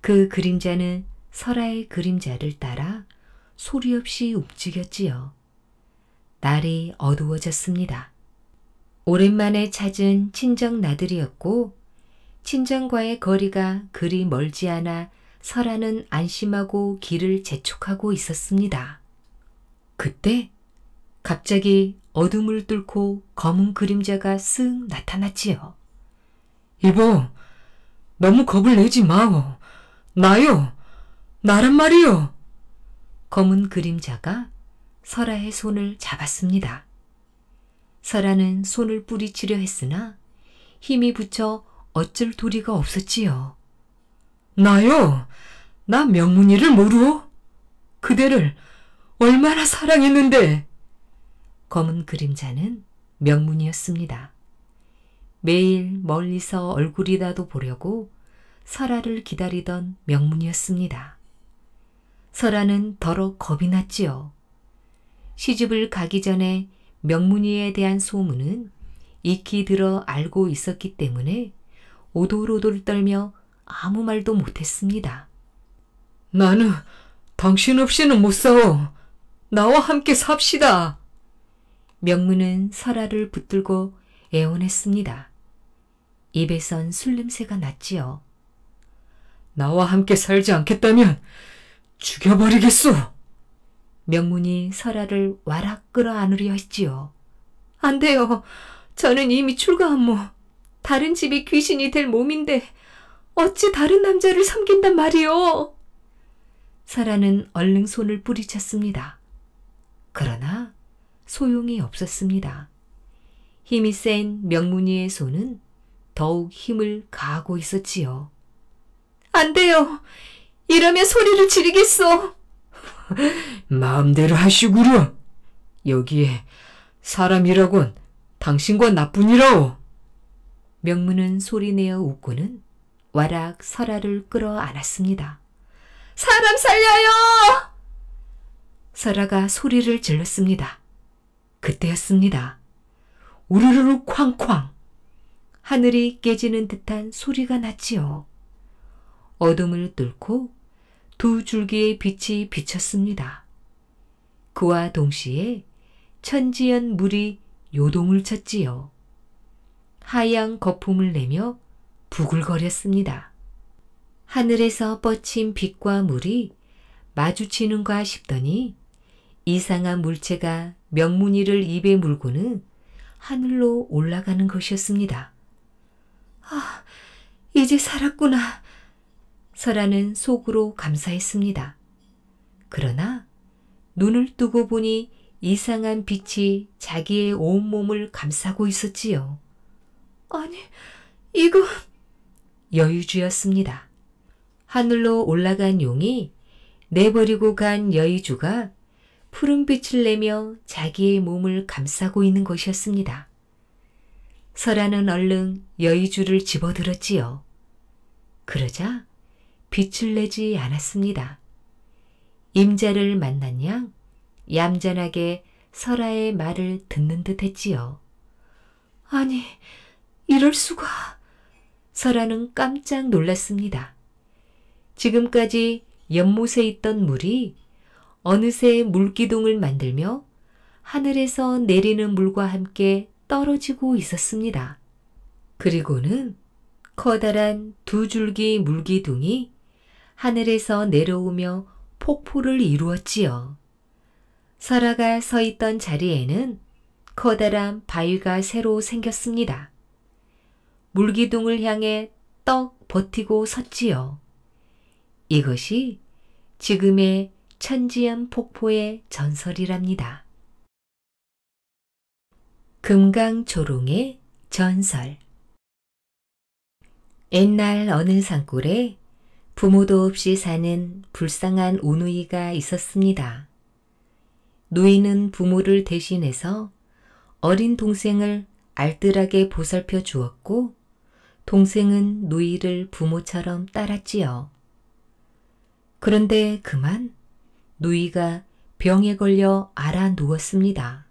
그 그림자는 설아의 그림자를 따라 소리 없이 움직였지요. 날이 어두워졌습니다. 오랜만에 찾은 친정 나들이였고 친정과의 거리가 그리 멀지 않아 설아는 안심하고 길을 재촉하고 있었습니다. 그때 갑자기 어둠을 뚫고 검은 그림자가 쓱 나타났지요. 이보, 너무 겁을 내지 마오. 나요. 나란 말이요. 검은 그림자가 설아의 손을 잡았습니다. 설아는 손을 뿌리치려 했으나 힘이 붙여 어쩔 도리가 없었지요. 나요? 나 명문이를 모르오? 그대를 얼마나 사랑했는데! 검은 그림자는 명문이었습니다. 매일 멀리서 얼굴이라도 보려고 설아를 기다리던 명문이었습니다. 설아는 더러 겁이 났지요. 시집을 가기 전에 명문이에 대한 소문은 익히 들어 알고 있었기 때문에 오돌오돌 떨며 아무 말도 못했습니다. 나는 당신 없이는 못 싸워. 나와 함께 삽시다. 명문은 설아를 붙들고 애원했습니다. 입에선 술냄새가 났지요. 나와 함께 살지 않겠다면 죽여버리겠소. 명문이 설아를 와락 끌어안으려 했지요. 안 돼요. 저는 이미 출가한 모. 다른 집이 귀신이 될 몸인데 어찌 다른 남자를 섬긴단 말이오. 사라는 얼른 손을 뿌리쳤습니다. 그러나 소용이 없었습니다. 힘이 센 명문이의 손은 더욱 힘을 가하고 있었지요. 안 돼요. 이러면 소리를 지르겠소. [LAUGHS] 마음대로 하시구려. 여기에 사람이라곤 당신과 나뿐이라오. 명문은 소리내어 웃고는 와락 설아를 끌어 안았습니다. 사람 살려요! 설아가 소리를 질렀습니다. 그때였습니다. 우르르 쾅쾅! 하늘이 깨지는 듯한 소리가 났지요. 어둠을 뚫고 두 줄기의 빛이 비쳤습니다. 그와 동시에 천지연 물이 요동을 쳤지요. 하얀 거품을 내며 부글거렸습니다. 하늘에서 뻗친 빛과 물이 마주치는가 싶더니 이상한 물체가 명문이를 입에 물고는 하늘로 올라가는 것이었습니다. 아, 이제 살았구나. 설아는 속으로 감사했습니다. 그러나 눈을 뜨고 보니 이상한 빛이 자기의 온몸을 감싸고 있었지요. 아니, 이거 여의주였습니다. 하늘로 올라간 용이 내버리고 간 여의주가 푸른빛을 내며 자기의 몸을 감싸고 있는 것이었습니다. 설아는 얼른 여의주를 집어들었지요. 그러자 빛을 내지 않았습니다. 임자를 만난 양 얌전하게 설아의 말을 듣는 듯 했지요. 아니, 이럴 수가. 설아는 깜짝 놀랐습니다. 지금까지 연못에 있던 물이 어느새 물기둥을 만들며 하늘에서 내리는 물과 함께 떨어지고 있었습니다. 그리고는 커다란 두 줄기 물기둥이 하늘에서 내려오며 폭포를 이루었지요. 설아가 서 있던 자리에는 커다란 바위가 새로 생겼습니다. 물기둥을 향해 떡 버티고 섰지요. 이것이 지금의 천지연 폭포의 전설이랍니다. 금강조롱의 전설 옛날 어느 산골에 부모도 없이 사는 불쌍한 오누이가 있었습니다. 누이는 부모를 대신해서 어린 동생을 알뜰하게 보살펴 주었고 동생은 누이를 부모처럼 따랐지요. 그런데 그만 누이가 병에 걸려 알아 누웠습니다.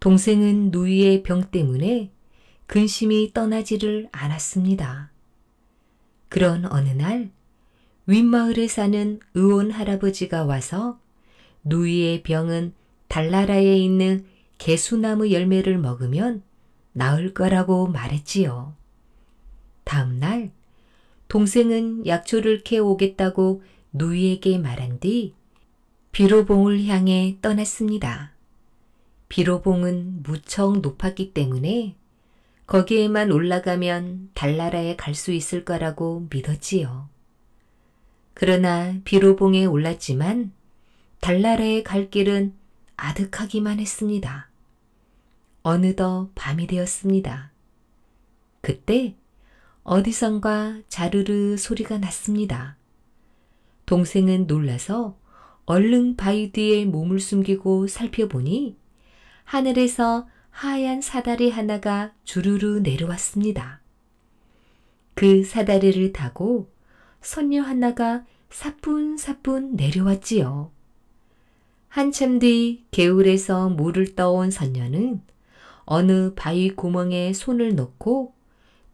동생은 누이의 병 때문에 근심이 떠나지를 않았습니다. 그런 어느 날 윗마을에 사는 의원 할아버지가 와서 누이의 병은 달나라에 있는 개수나무 열매를 먹으면 나을 거라고 말했지요. 다음 날 동생은 약초를 캐 오겠다고 누이에게 말한 뒤 비로봉을 향해 떠났습니다. 비로봉은 무척 높았기 때문에 거기에만 올라가면 달나라에 갈 수 있을 거라고 믿었지요. 그러나 비로봉에 올랐지만 달나라에 갈 길은 아득하기만 했습니다. 어느덧 밤이 되었습니다. 그때 어디선가 자르르 소리가 났습니다. 동생은 놀라서 얼른 바위 뒤에 몸을 숨기고 살펴보니 하늘에서 하얀 사다리 하나가 주르르 내려왔습니다. 그 사다리를 타고 손녀 하나가 사뿐사뿐 내려왔지요. 한참 뒤 개울에서 물을 떠온 선녀는 어느 바위 구멍에 손을 넣고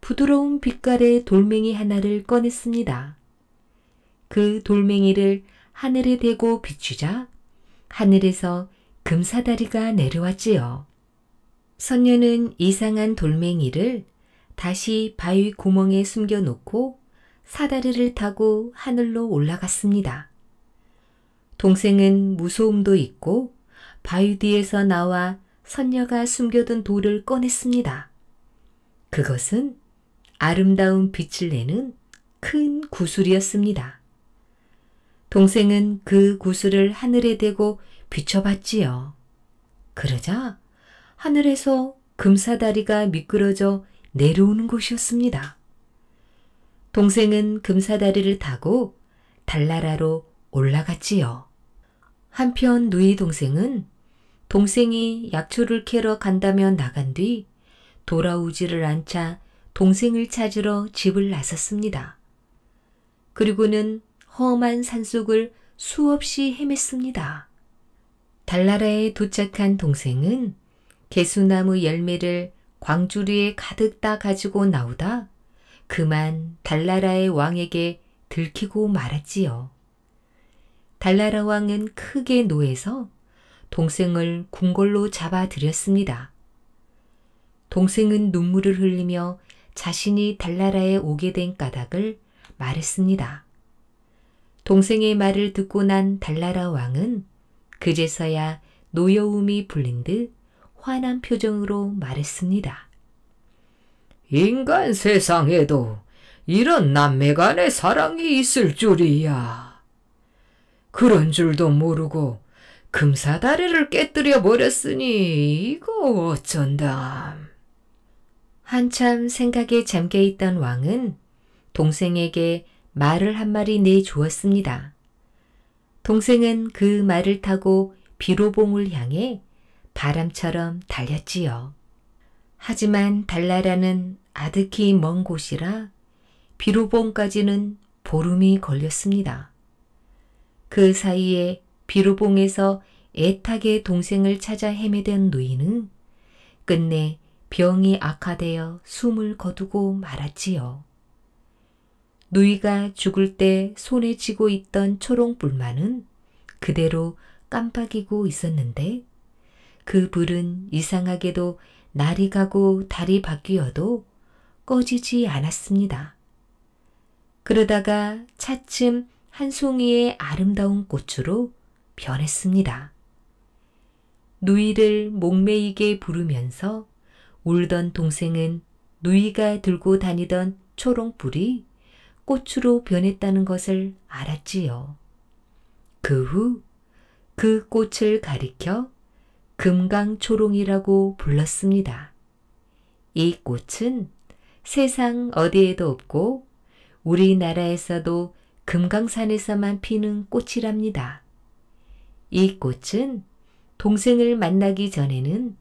부드러운 빛깔의 돌멩이 하나를 꺼냈습니다. 그 돌멩이를 하늘에 대고 비추자 하늘에서 금사다리가 내려왔지요. 선녀는 이상한 돌멩이를 다시 바위 구멍에 숨겨놓고 사다리를 타고 하늘로 올라갔습니다. 동생은 무서움도 있고 바위 뒤에서 나와 선녀가 숨겨둔 돌을 꺼냈습니다. 그것은 아름다운 빛을 내는 큰 구슬이었습니다. 동생은 그 구슬을 하늘에 대고 비춰봤지요. 그러자 하늘에서 금사다리가 미끄러져 내려오는 곳이었습니다. 동생은 금사다리를 타고 달나라로 올라갔지요. 한편 누이 동생은 동생이 약초를 캐러 간다면 나간 뒤 돌아오지를 않자 동생을 찾으러 집을 나섰습니다. 그리고는 험한 산속을 수없이 헤맸습니다. 달나라에 도착한 동생은 개수나무 열매를 광주리에 가득 따 가지고 나오다 그만 달나라의 왕에게 들키고 말았지요. 달나라 왕은 크게 노해서 동생을 궁궐로 잡아들였습니다. 동생은 눈물을 흘리며 자신이 달나라에 오게 된 까닭을 말했습니다. 동생의 말을 듣고 난 달나라 왕은 그제서야 노여움이 불린 듯 화난 표정으로 말했습니다. 인간 세상에도 이런 남매간의 사랑이 있을 줄이야. 그런 줄도 모르고 금사다리를 깨뜨려 버렸으니 이거 어쩐담. 한참 생각에 잠겨 있던 왕은 동생에게 말을 한 마리 내주었습니다. 동생은 그 말을 타고 비로봉을 향해 바람처럼 달렸지요. 하지만 달나라는 아득히 먼 곳이라 비로봉까지는 보름이 걸렸습니다. 그 사이에 비로봉에서 애타게 동생을 찾아 헤매던 노인은 끝내 병이 악화되어 숨을 거두고 말았지요. 누이가 죽을 때 손에 쥐고 있던 초롱불만은 그대로 깜빡이고 있었는데 그 불은 이상하게도 날이 가고 달이 바뀌어도 꺼지지 않았습니다. 그러다가 차츰 한 송이의 아름다운 꽃으로 변했습니다. 누이를 목매이게 부르면서 울던 동생은 누이가 들고 다니던 초롱불이 꽃으로 변했다는 것을 알았지요. 그후그 그 꽃을 가리켜 금강초롱이라고 불렀습니다. 이 꽃은 세상 어디에도 없고 우리나라에서도 금강산에서만 피는 꽃이랍니다. 이 꽃은 동생을 만나기 전에는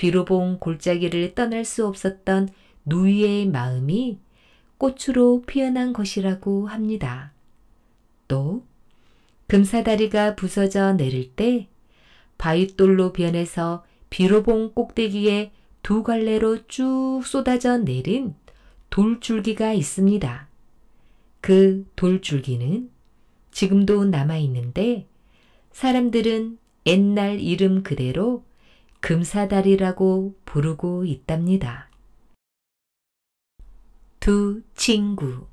비로봉 골짜기를 떠날 수 없었던 누이의 마음이 꽃으로 피어난 것이라고 합니다. 또 금사다리가 부서져 내릴 때 바윗돌로 변해서 비로봉 꼭대기에 두 갈래로 쭉 쏟아져 내린 돌줄기가 있습니다. 그 돌줄기는 지금도 남아있는데 사람들은 옛날 이름 그대로 금사다리라고 부르고 있답니다. 두 친구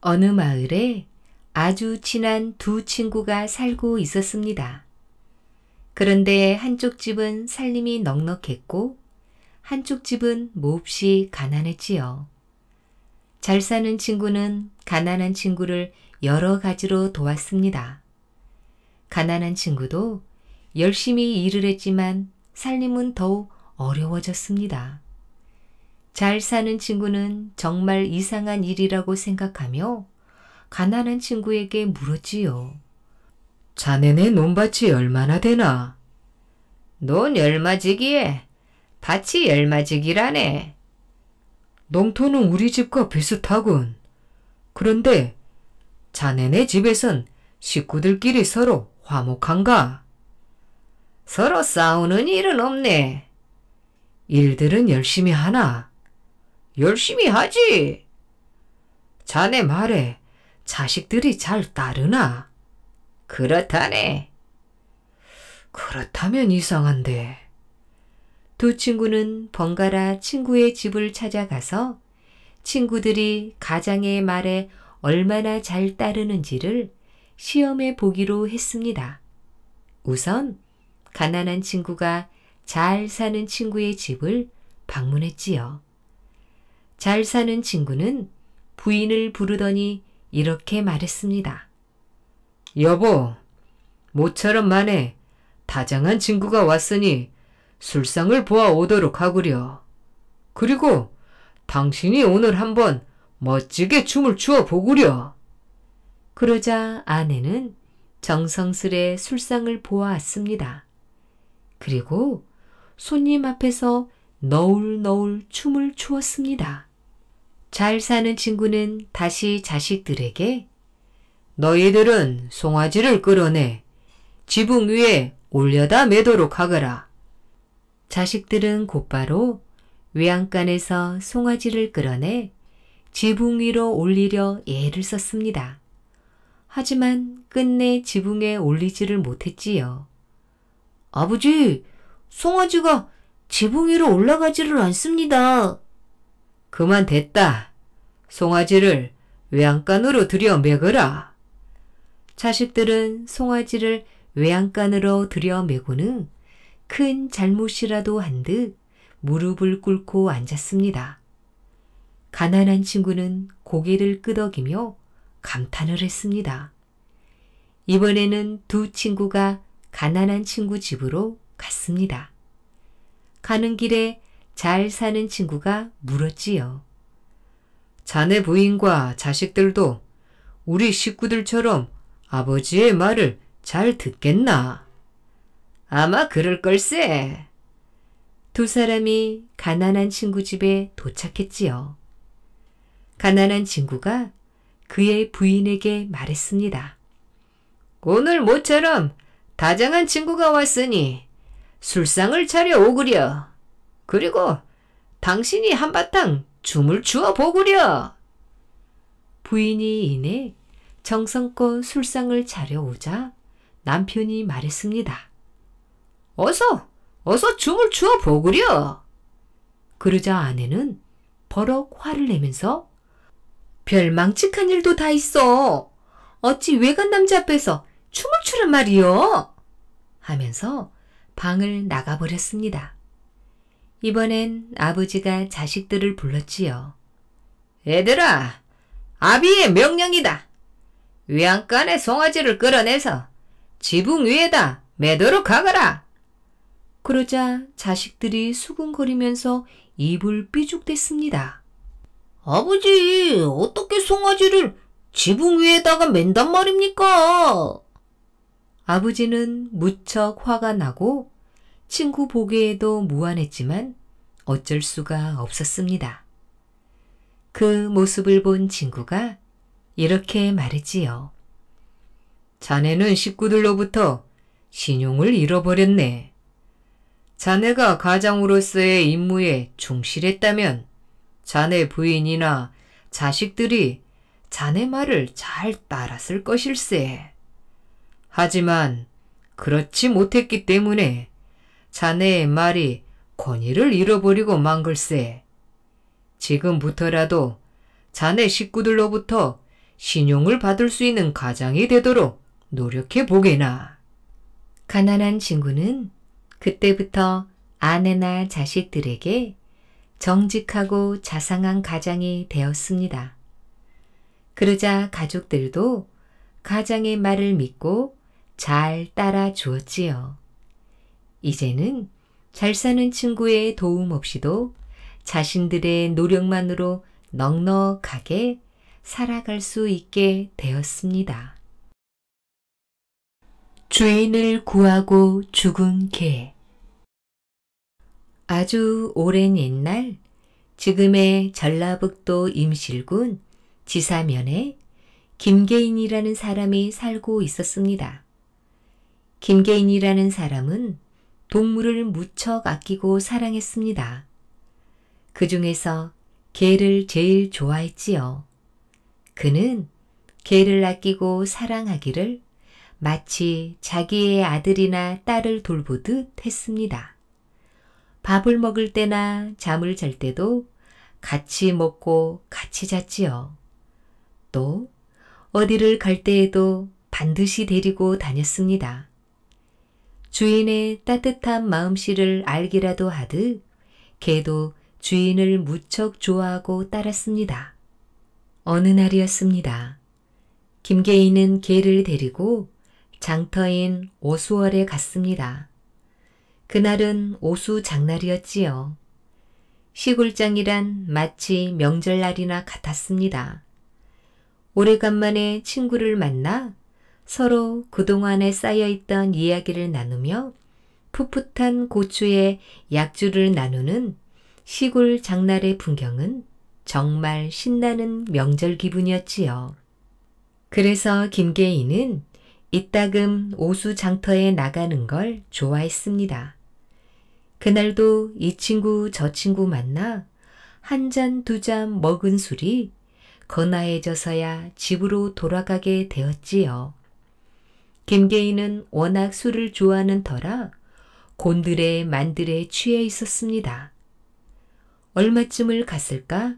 어느 마을에 아주 친한 두 친구가 살고 있었습니다. 그런데 한쪽 집은 살림이 넉넉했고 한쪽 집은 몹시 가난했지요. 잘 사는 친구는 가난한 친구를 여러 가지로 도왔습니다. 가난한 친구도 열심히 일을 했지만 살림은 더욱 어려워졌습니다. 잘 사는 친구는 정말 이상한 일이라고 생각하며 가난한 친구에게 물었지요. 자네네 논밭이 얼마나 되나? 논 얼마지기에 밭이 얼마지기라네. 농토는 우리 집과 비슷하군. 그런데 자네네 집에선 식구들끼리 서로 화목한가? 서로 싸우는 일은 없네. 일들은 열심히 하나? 열심히 하지. 자네 말에 자식들이 잘 따르나? 그렇다네. 그렇다면 이상한데. 두 친구는 번갈아 친구의 집을 찾아가서 친구들이 가장의 말에 얼마나 잘 따르는지를 시험해 보기로 했습니다. 우선 가난한 친구가 잘 사는 친구의 집을 방문했지요. 잘 사는 친구는 부인을 부르더니 이렇게 말했습니다. 여보, 모처럼 만에 다정한 친구가 왔으니 술상을 보아오도록 하구려. 그리고 당신이 오늘 한번 멋지게 춤을 추어 보구려. 그러자 아내는 정성스레 술상을 보아왔습니다. 그리고 손님 앞에서 너울너울 춤을 추었습니다. 잘 사는 친구는 다시 자식들에게 너희들은 송아지를 끌어내 지붕 위에 올려다 매도록 하거라. 자식들은 곧바로 외양간에서 송아지를 끌어내 지붕 위로 올리려 애를 썼습니다. 하지만 끝내 지붕에 올리지를 못했지요. 아버지, 송아지가 지붕 위로 올라가지를 않습니다. 그만 됐다. 송아지를 외양간으로 들여 매거라. 자식들은 송아지를 외양간으로 들여 매고는 큰 잘못이라도 한 듯 무릎을 꿇고 앉았습니다. 가난한 친구는 고개를 끄덕이며 감탄을 했습니다. 이번에는 두 친구가 가난한 친구 집으로 갔습니다. 가는 길에 잘 사는 친구가 물었지요. 자네 부인과 자식들도 우리 식구들처럼 아버지의 말을 잘 듣겠나? 아마 그럴 걸세. 두 사람이 가난한 친구 집에 도착했지요. 가난한 친구가 그의 부인에게 말했습니다. 오늘 모처럼 다정한 친구가 왔으니 술상을 차려 오구려. 그리고 당신이 한바탕 춤을 추어 보구려. 부인이 이내 정성껏 술상을 차려오자 남편이 말했습니다. 어서, 어서 춤을 추어 보구려. 그러자 아내는 버럭 화를 내면서 별망측한 일도 다 있어. 어찌 외간 남자 앞에서 춤을 추란 말이요? 하면서 방을 나가버렸습니다. 이번엔 아버지가 자식들을 불렀지요. 애들아 아비의 명령이다. 외양간에 송아지를 끌어내서 지붕 위에다 매도록 하거라. 그러자 자식들이 수근거리면서 입을 삐죽댔습니다. 아버지, 어떻게 송아지를 지붕 위에다가 맨단 말입니까? 아버지는 무척 화가 나고 친구 보기에도 무안했지만 어쩔 수가 없었습니다. 그 모습을 본 친구가 이렇게 말했지요. 자네는 식구들로부터 신용을 잃어버렸네. 자네가 가장으로서의 임무에 충실했다면 자네 부인이나 자식들이 자네 말을 잘 따랐을 것일세. 하지만 그렇지 못했기 때문에 자네의 말이 권위를 잃어버리고 망글세. 지금부터라도 자네 식구들로부터 신용을 받을 수 있는 가장이 되도록 노력해 보게나. 가난한 친구는 그때부터 아내나 자식들에게 정직하고 자상한 가장이 되었습니다. 그러자 가족들도 가장의 말을 믿고 잘 따라 주었지요. 이제는 잘 사는 친구의 도움 없이도 자신들의 노력만으로 넉넉하게 살아갈 수 있게 되었습니다. 죄인을 구하고 죽은 개 아주 오랜 옛날 지금의 전라북도 임실군 지사면에 김계인이라는 사람이 살고 있었습니다. 김계인이라는 사람은 동물을 무척 아끼고 사랑했습니다. 그 중에서 개를 제일 좋아했지요. 그는 개를 아끼고 사랑하기를 마치 자기의 아들이나 딸을 돌보듯 했습니다. 밥을 먹을 때나 잠을 잘 때도 같이 먹고 같이 잤지요. 또 어디를 갈 때에도 반드시 데리고 다녔습니다. 주인의 따뜻한 마음씨를 알기라도 하듯 개도 주인을 무척 좋아하고 따랐습니다. 어느 날이었습니다. 김계인은 개를 데리고 장터인 오수월에 갔습니다. 그날은 오수 장날이었지요. 시골장이란 마치 명절날이나 같았습니다. 오래간만에 친구를 만나 서로 그동안에 쌓여있던 이야기를 나누며 풋풋한 고추에 약주를 나누는 시골 장날의 풍경은 정말 신나는 명절 기분이었지요. 그래서 김계인은 이따금 오수 장터에 나가는 걸 좋아했습니다. 그날도 이 친구 저 친구 만나 한 잔 두 잔 먹은 술이 거나해져서야 집으로 돌아가게 되었지요. 김계인는 워낙 술을 좋아하는 터라 곤드레 만드레 취해 있었습니다. 얼마쯤을 갔을까?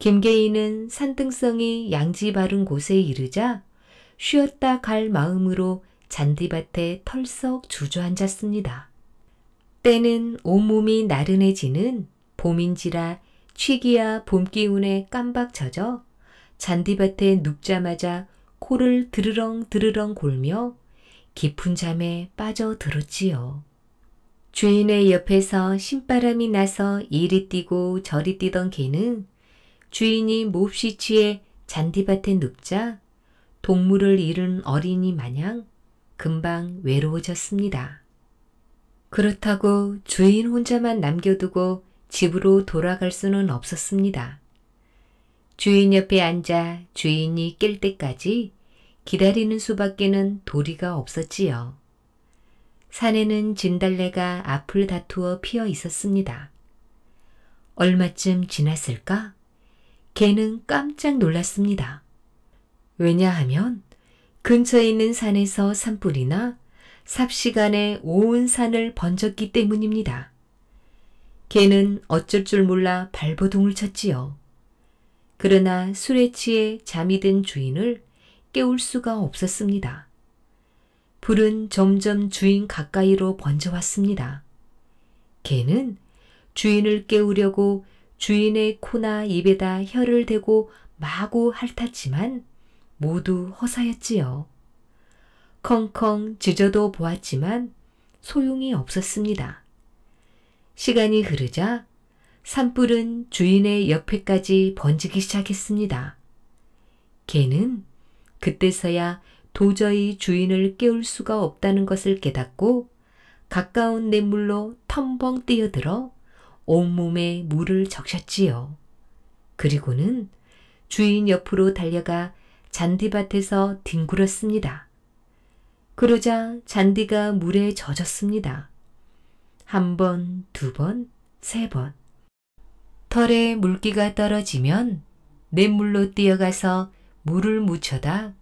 김계인은 산등성이 양지 바른 곳에 이르자 쉬었다 갈 마음으로 잔디밭에 털썩 주저앉았습니다. 때는 온몸이 나른해지는 봄인지라 취기야봄 기운에 깜박 젖어 잔디밭에 눕자마자 코를 드르렁 드르렁 골며 깊은 잠에 빠져들었지요. 주인의 옆에서 신바람이 나서 이리 뛰고 저리 뛰던 개는 주인이 몹시 취해 잔디밭에 눕자 동물을 잃은 어린이 마냥 금방 외로워졌습니다. 그렇다고 주인 혼자만 남겨두고 집으로 돌아갈 수는 없었습니다. 주인 옆에 앉아 주인이 깰 때까지 기다리는 수밖에는 도리가 없었지요. 산에는 진달래가 앞을 다투어 피어 있었습니다. 얼마쯤 지났을까? 개는 깜짝 놀랐습니다. 왜냐하면 근처에 있는 산에서 산불이나 삽시간에 온 산을 번졌기 때문입니다. 개는 어쩔 줄 몰라 발버둥을 쳤지요. 그러나 술에 취해 잠이 든 주인을 깨울 수가 없었습니다. 불은 점점 주인 가까이로 번져왔습니다. 개는 주인을 깨우려고 주인의 코나 입에다 혀를 대고 마구 핥았지만 모두 허사였지요. 컹컹 짖어도 보았지만 소용이 없었습니다. 시간이 흐르자 산불은 주인의 옆에까지 번지기 시작했습니다. 개는 그때서야 도저히 주인을 깨울 수가 없다는 것을 깨닫고 가까운 냇물로 텀벙 뛰어들어 온몸에 물을 적셨지요. 그리고는 주인 옆으로 달려가 잔디밭에서 뒹굴었습니다. 그러자 잔디가 물에 젖었습니다. 한 번, 두 번, 세 번. 털에 물기가 떨어지면 냇물로 뛰어가서 물을 묻혀다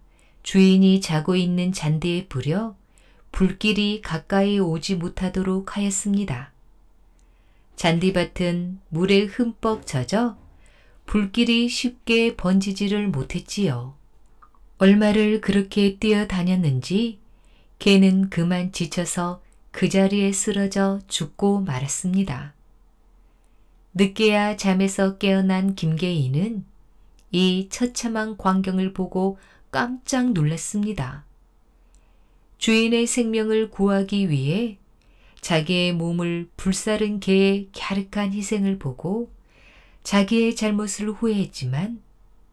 주인이 자고 있는 잔디에 뿌려 불길이 가까이 오지 못하도록 하였습니다. 잔디밭은 물에 흠뻑 젖어 불길이 쉽게 번지지를 못했지요. 얼마를 그렇게 뛰어다녔는지 개는 그만 지쳐서 그 자리에 쓰러져 죽고 말았습니다. 늦게야 잠에서 깨어난 김계인은 이 처참한 광경을 보고 깜짝 놀랐습니다. 주인의 생명을 구하기 위해 자기의 몸을 불사른 개의 갸륵한 희생을 보고 자기의 잘못을 후회했지만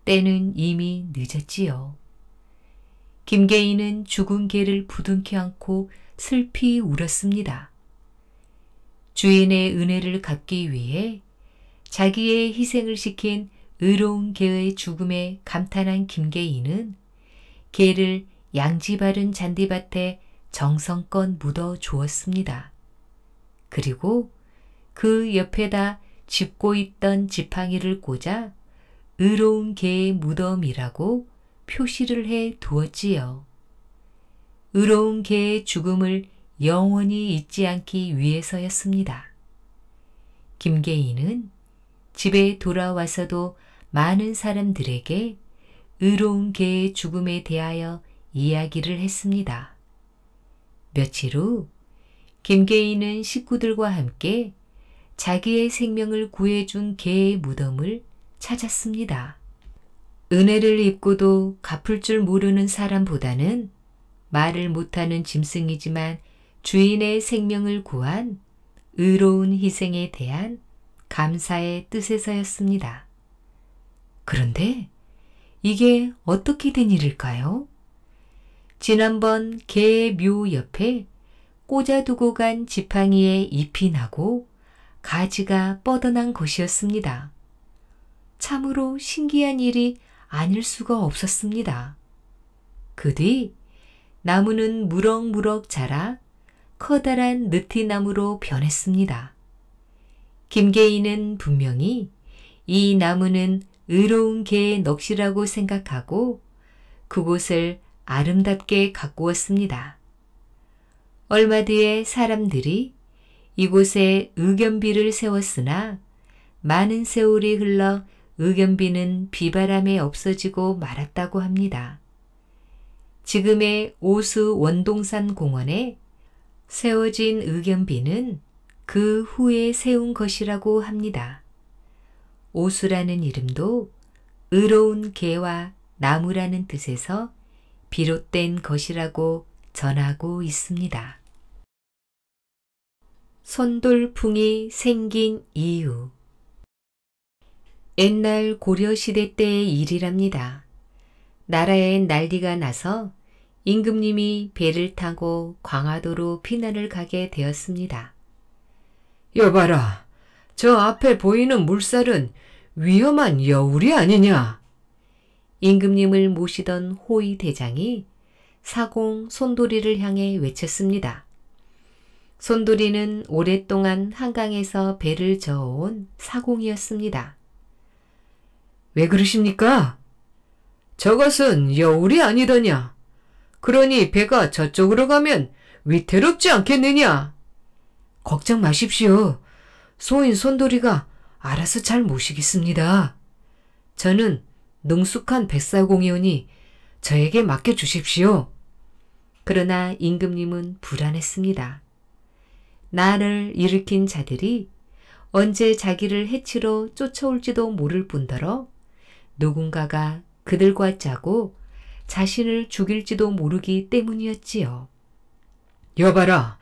때는 이미 늦었지요. 김계인은 죽은 개를 부둥켜 안고 슬피 울었습니다. 주인의 은혜를 갚기 위해 자기의 희생을 시킨 의로운 개의 죽음에 감탄한 김계인은 개를 양지 바른 잔디밭에 정성껏 묻어 주었습니다. 그리고 그 옆에다 짚고 있던 지팡이를 꽂아 의로운 개의 무덤이라고 표시를 해 두었지요. 의로운 개의 죽음을 영원히 잊지 않기 위해서였습니다. 김계인은 집에 돌아와서도 많은 사람들에게 의로운 개의 죽음에 대하여 이야기를 했습니다. 며칠 후 김계인은 식구들과 함께 자기의 생명을 구해준 개의 무덤을 찾았습니다. 은혜를 입고도 갚을 줄 모르는 사람보다는 말을 못하는 짐승이지만 주인의 생명을 구한 의로운 희생에 대한 감사의 뜻에서였습니다. 그런데 이게 어떻게 된 일일까요? 지난번 개묘 옆에 꽂아두고 간 지팡이에 잎이 나고 가지가 뻗어난 것이었습니다. 참으로 신기한 일이 아닐 수가 없었습니다. 그 뒤 나무는 무럭무럭 자라 커다란 느티나무로 변했습니다. 김계인은 분명히 이 나무는 의로운 개의 넋이라고 생각하고 그곳을 아름답게 가꾸었습니다. 얼마 뒤에 사람들이 이곳에 의견비를 세웠으나 많은 세월이 흘러 의견비는 비바람에 없어지고 말았다고 합니다. 지금의 오수 원동산 공원에 세워진 의견비는 그 후에 세운 것이라고 합니다. 오수라는 이름도 의로운 개와 나무라는 뜻에서 비롯된 것이라고 전하고 있습니다. 손돌풍이 생긴 이유 옛날 고려시대 때의 일이랍니다. 나라엔 난리가 나서 임금님이 배를 타고 광화도로 피난을 가게 되었습니다. 여봐라, 저 앞에 보이는 물살은 위험한 여울이 아니냐. 임금님을 모시던 호위 대장이 사공 손도리를 향해 외쳤습니다. 손도리는 오랫동안 한강에서 배를 저어온 사공이었습니다. 왜 그러십니까? 저것은 여울이 아니더냐. 그러니 배가 저쪽으로 가면 위태롭지 않겠느냐. 걱정 마십시오. 소인 손돌이가 알아서 잘 모시겠습니다. 저는 능숙한 백사공이오니 저에게 맡겨주십시오. 그러나 임금님은 불안했습니다. 나를 일으킨 자들이 언제 자기를 해치러 쫓아올지도 모를 뿐더러 누군가가 그들과 짜고 자신을 죽일지도 모르기 때문이었지요. 여봐라,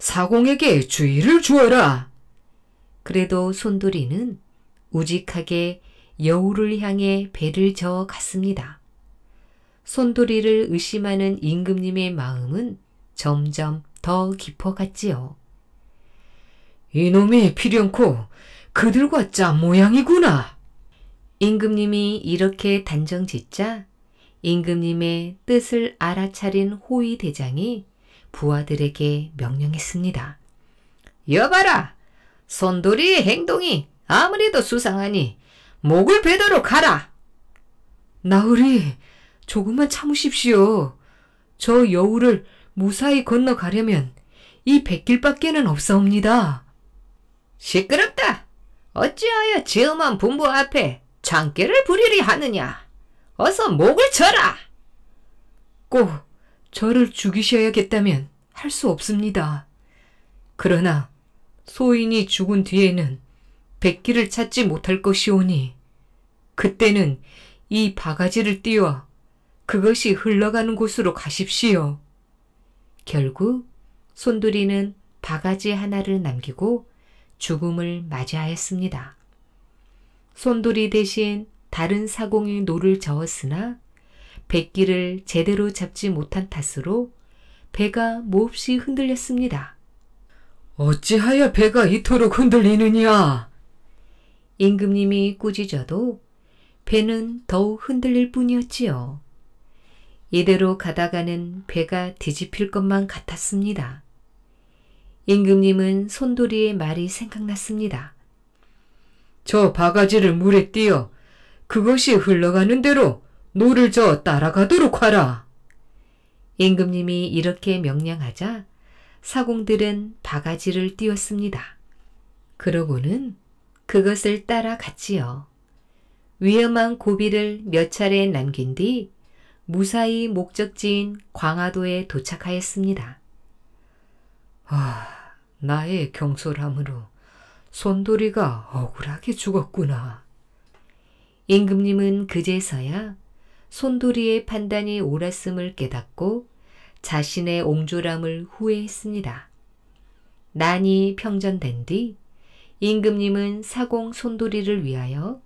사공에게 주의를 주어라. 그래도 손돌이는 우직하게 여우를 향해 배를 저어 갔습니다. 손돌이를 의심하는 임금님의 마음은 점점 더 깊어갔지요. 이놈이 필연코 그들과 짠 모양이구나. 임금님이 이렇게 단정짓자 임금님의 뜻을 알아차린 호위 대장이 부하들에게 명령했습니다. 여봐라! 손돌이의 행동이 아무래도 수상하니 목을 베도록 하라. 나으리, 조금만 참으십시오. 저 여우를 무사히 건너가려면 이 백길밖에는 없사옵니다. 시끄럽다. 어찌하여 지엄한 분부 앞에 장깨를 부리리 하느냐. 어서 목을 쳐라. 꼭 저를 죽이셔야겠다면 할 수 없습니다. 그러나 소인이 죽은 뒤에는 백기를 찾지 못할 것이오니 그때는 이 바가지를 띄워 그것이 흘러가는 곳으로 가십시오. 결국 손두리는 바가지 하나를 남기고 죽음을 맞이하였습니다. 손두리 대신 다른 사공이 노를 저었으나 백기를 제대로 잡지 못한 탓으로 배가 몹시 흔들렸습니다. 어찌하여 배가 이토록 흔들리느냐? 임금님이 꾸짖어도 배는 더욱 흔들릴 뿐이었지요. 이대로 가다가는 배가 뒤집힐 것만 같았습니다. 임금님은 손돌이의 말이 생각났습니다. 저 바가지를 물에 띄어 그것이 흘러가는 대로 노를 저 따라가도록 하라. 임금님이 이렇게 명령하자 사공들은 바가지를 띄웠습니다. 그러고는 그것을 따라갔지요. 위험한 고비를 몇 차례 남긴 뒤 무사히 목적지인 광화도에 도착하였습니다. 아, 나의 경솔함으로 손돌이가 억울하게 죽었구나. 임금님은 그제서야 손돌이의 판단이 옳았음을 깨닫고 자신의 옹졸함을 후회했습니다. 난이 평전된 뒤 임금님은 사공 손도리를 위하여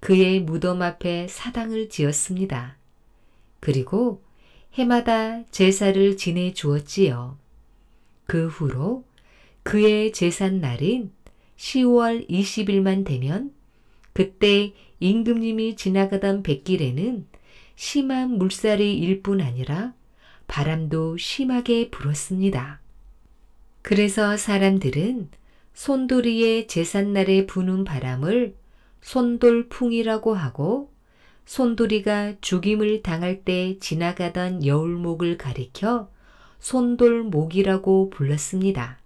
그의 무덤 앞에 사당을 지었습니다. 그리고 해마다 제사를 지내 주었지요. 그 후로 그의 제삿날인 10월 20일만 되면 그때 임금님이 지나가던 뱃길에는 심한 물살이 일뿐 아니라 바람도 심하게 불었습니다. 그래서 사람들은 손돌이의 제삿날에 부는 바람을 손돌풍이라고 하고 손돌이가 죽임을 당할 때 지나가던 여울목을 가리켜 손돌목이라고 불렀습니다.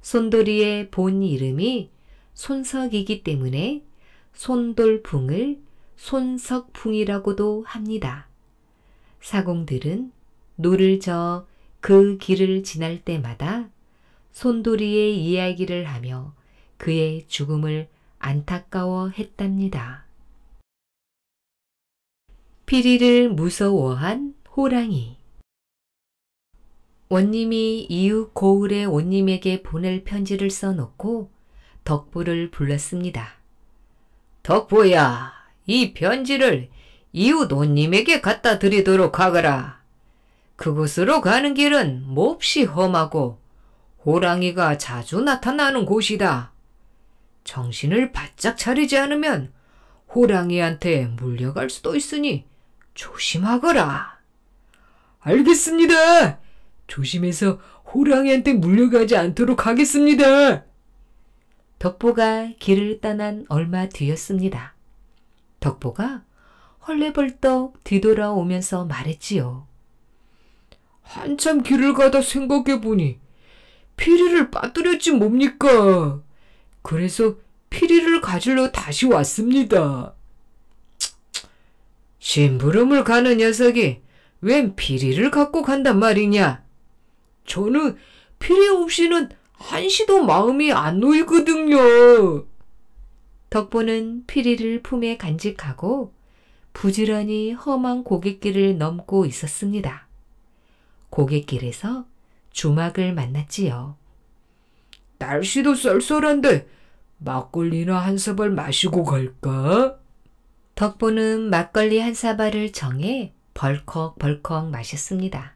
손돌이의 본 이름이 손석이기 때문에 손돌풍을 손석풍이라고도 합니다. 사공들은 노를 저 그 길을 지날 때마다 손도리의 이야기를 하며 그의 죽음을 안타까워 했답니다. 피리를 무서워한 호랑이 원님이 이웃 고을의 원님에게 보낼 편지를 써놓고 덕부를 불렀습니다. 덕부야, 이 편지를 이웃 원님에게 갖다 드리도록 하거라. 그곳으로 가는 길은 몹시 험하고 호랑이가 자주 나타나는 곳이다. 정신을 바짝 차리지 않으면 호랑이한테 물려갈 수도 있으니 조심하거라. 알겠습니다. 조심해서 호랑이한테 물려가지 않도록 하겠습니다. 덕보가 길을 떠난 얼마 뒤였습니다. 덕보가 헐레벌떡 뒤돌아오면서 말했지요. 한참 길을 가다 생각해보니 피리를 빠뜨렸지 뭡니까? 그래서 피리를 가지러 다시 왔습니다. 심부름을 가는 녀석이 웬 피리를 갖고 간단 말이냐? 저는 피리 없이는 한시도 마음이 안 놓이거든요. 덕보는 피리를 품에 간직하고 부지런히 험한 고갯길을 넘고 있었습니다. 고갯길에서 주막을 만났지요. 날씨도 쌀쌀한데 막걸리나 한 사발 마시고 갈까? 덕보는 막걸리 한 사발을 정해 벌컥벌컥 마셨습니다.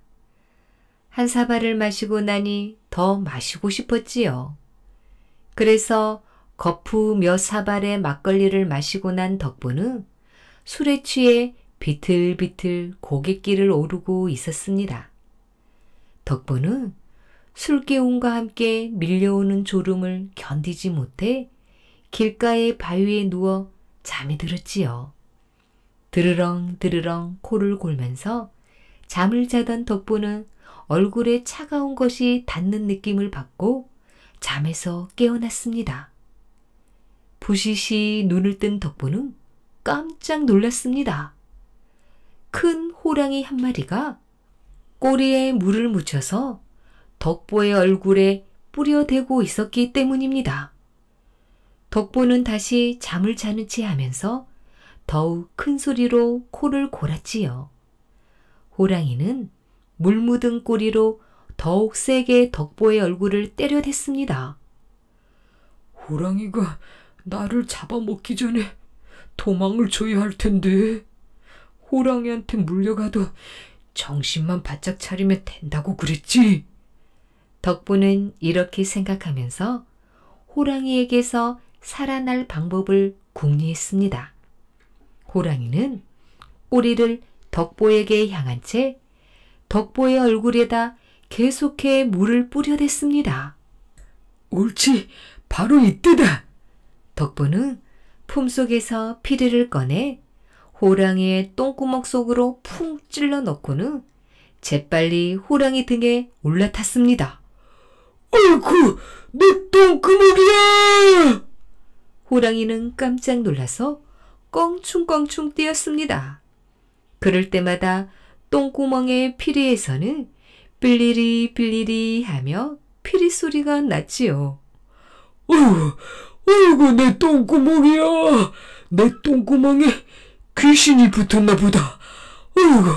한 사발을 마시고 나니 더 마시고 싶었지요. 그래서 거푸 몇 사발의 막걸리를 마시고 난 덕분은 술에 취해 비틀비틀 고갯길을 오르고 있었습니다. 덕분은 술기운과 함께 밀려오는 졸음을 견디지 못해 길가의 바위에 누워 잠이 들었지요. 드르렁 드르렁 코를 골면서 잠을 자던 덕분은 얼굴에 차가운 것이 닿는 느낌을 받고 잠에서 깨어났습니다. 부시시 눈을 뜬 덕분은 깜짝 놀랐습니다. 큰 호랑이 한 마리가 꼬리에 물을 묻혀서 덕보의 얼굴에 뿌려대고 있었기 때문입니다. 덕보는 다시 잠을 자는 체 하면서 더욱 큰 소리로 코를 골았지요. 호랑이는 물 묻은 꼬리로 더욱 세게 덕보의 얼굴을 때려댔습니다. 호랑이가 나를 잡아먹기 전에 도망을 줘야 할 텐데. 호랑이한테 물려가도 정신만 바짝 차리면 된다고 그랬지. 덕분은 이렇게 생각하면서 호랑이에게서 살아날 방법을 궁리했습니다. 호랑이는 꼬리를 덕보에게 향한 채 덕보의 얼굴에다 계속해 물을 뿌려댔습니다. 옳지, 바로 이때다. 덕보는 품속에서 피리를 꺼내 호랑이의 똥구멍 속으로 푹 찔러 넣고는 재빨리 호랑이 등에 올라탔습니다. 어이쿠! 내 똥구멍이야! 호랑이는 깜짝 놀라서 껑충껑충 뛰었습니다. 그럴 때마다 똥구멍의 피리에서는 빌리리 빌리리 하며 피리 소리가 났지요. 어이구, 어이구 내 똥구멍이야! 내 똥구멍에 귀신이 붙었나 보다. 어이구,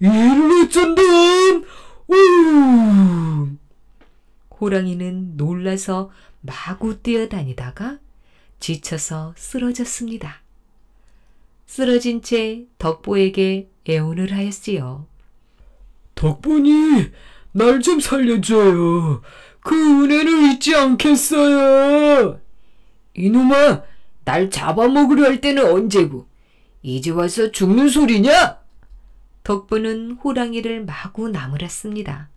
일로 어쩐단, 우 호랑이는 놀라서 마구 뛰어다니다가 지쳐서 쓰러졌습니다. 쓰러진 채 덕보에게 애원을 하였지요. 덕보니 날 좀 살려줘요. 그 은혜를 잊지 않겠어요. 이놈아, 날 잡아먹으려 할 때는 언제고 이제 와서 죽는 소리냐? 덕분은 호랑이를 마구 나무랐습니다.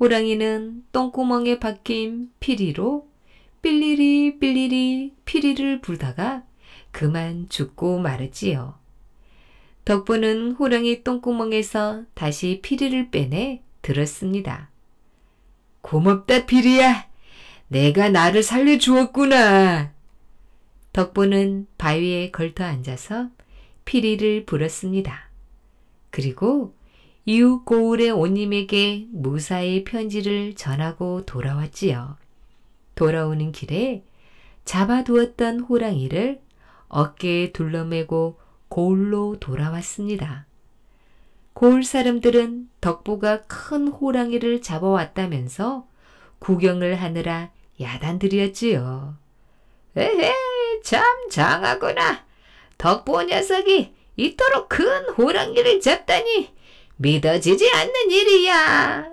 호랑이는 똥구멍에 박힌 피리로 삘리리 삘리리 피리를 불다가 그만 죽고 말았지요. 덕분은 호랑이 똥구멍에서 다시 피리를 빼내 들었습니다. 고맙다 피리야. 내가 나를 살려주었구나. 덕분은 바위에 걸터 앉아서 피리를 불었습니다. 그리고 이웃 고을의 온님에게 무사히 편지를 전하고 돌아왔지요. 돌아오는 길에 잡아두었던 호랑이를 어깨에 둘러매고 고을로 돌아왔습니다. 고을 사람들은 덕보가 큰 호랑이를 잡아왔다면서 구경을 하느라 야단들이었지요. 에헤! 참 장하구나. 덕보 녀석이 이토록 큰 호랑이를 잡다니 믿어지지 않는 일이야.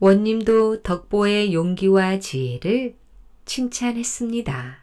원님도 덕보의 용기와 지혜를 칭찬했습니다.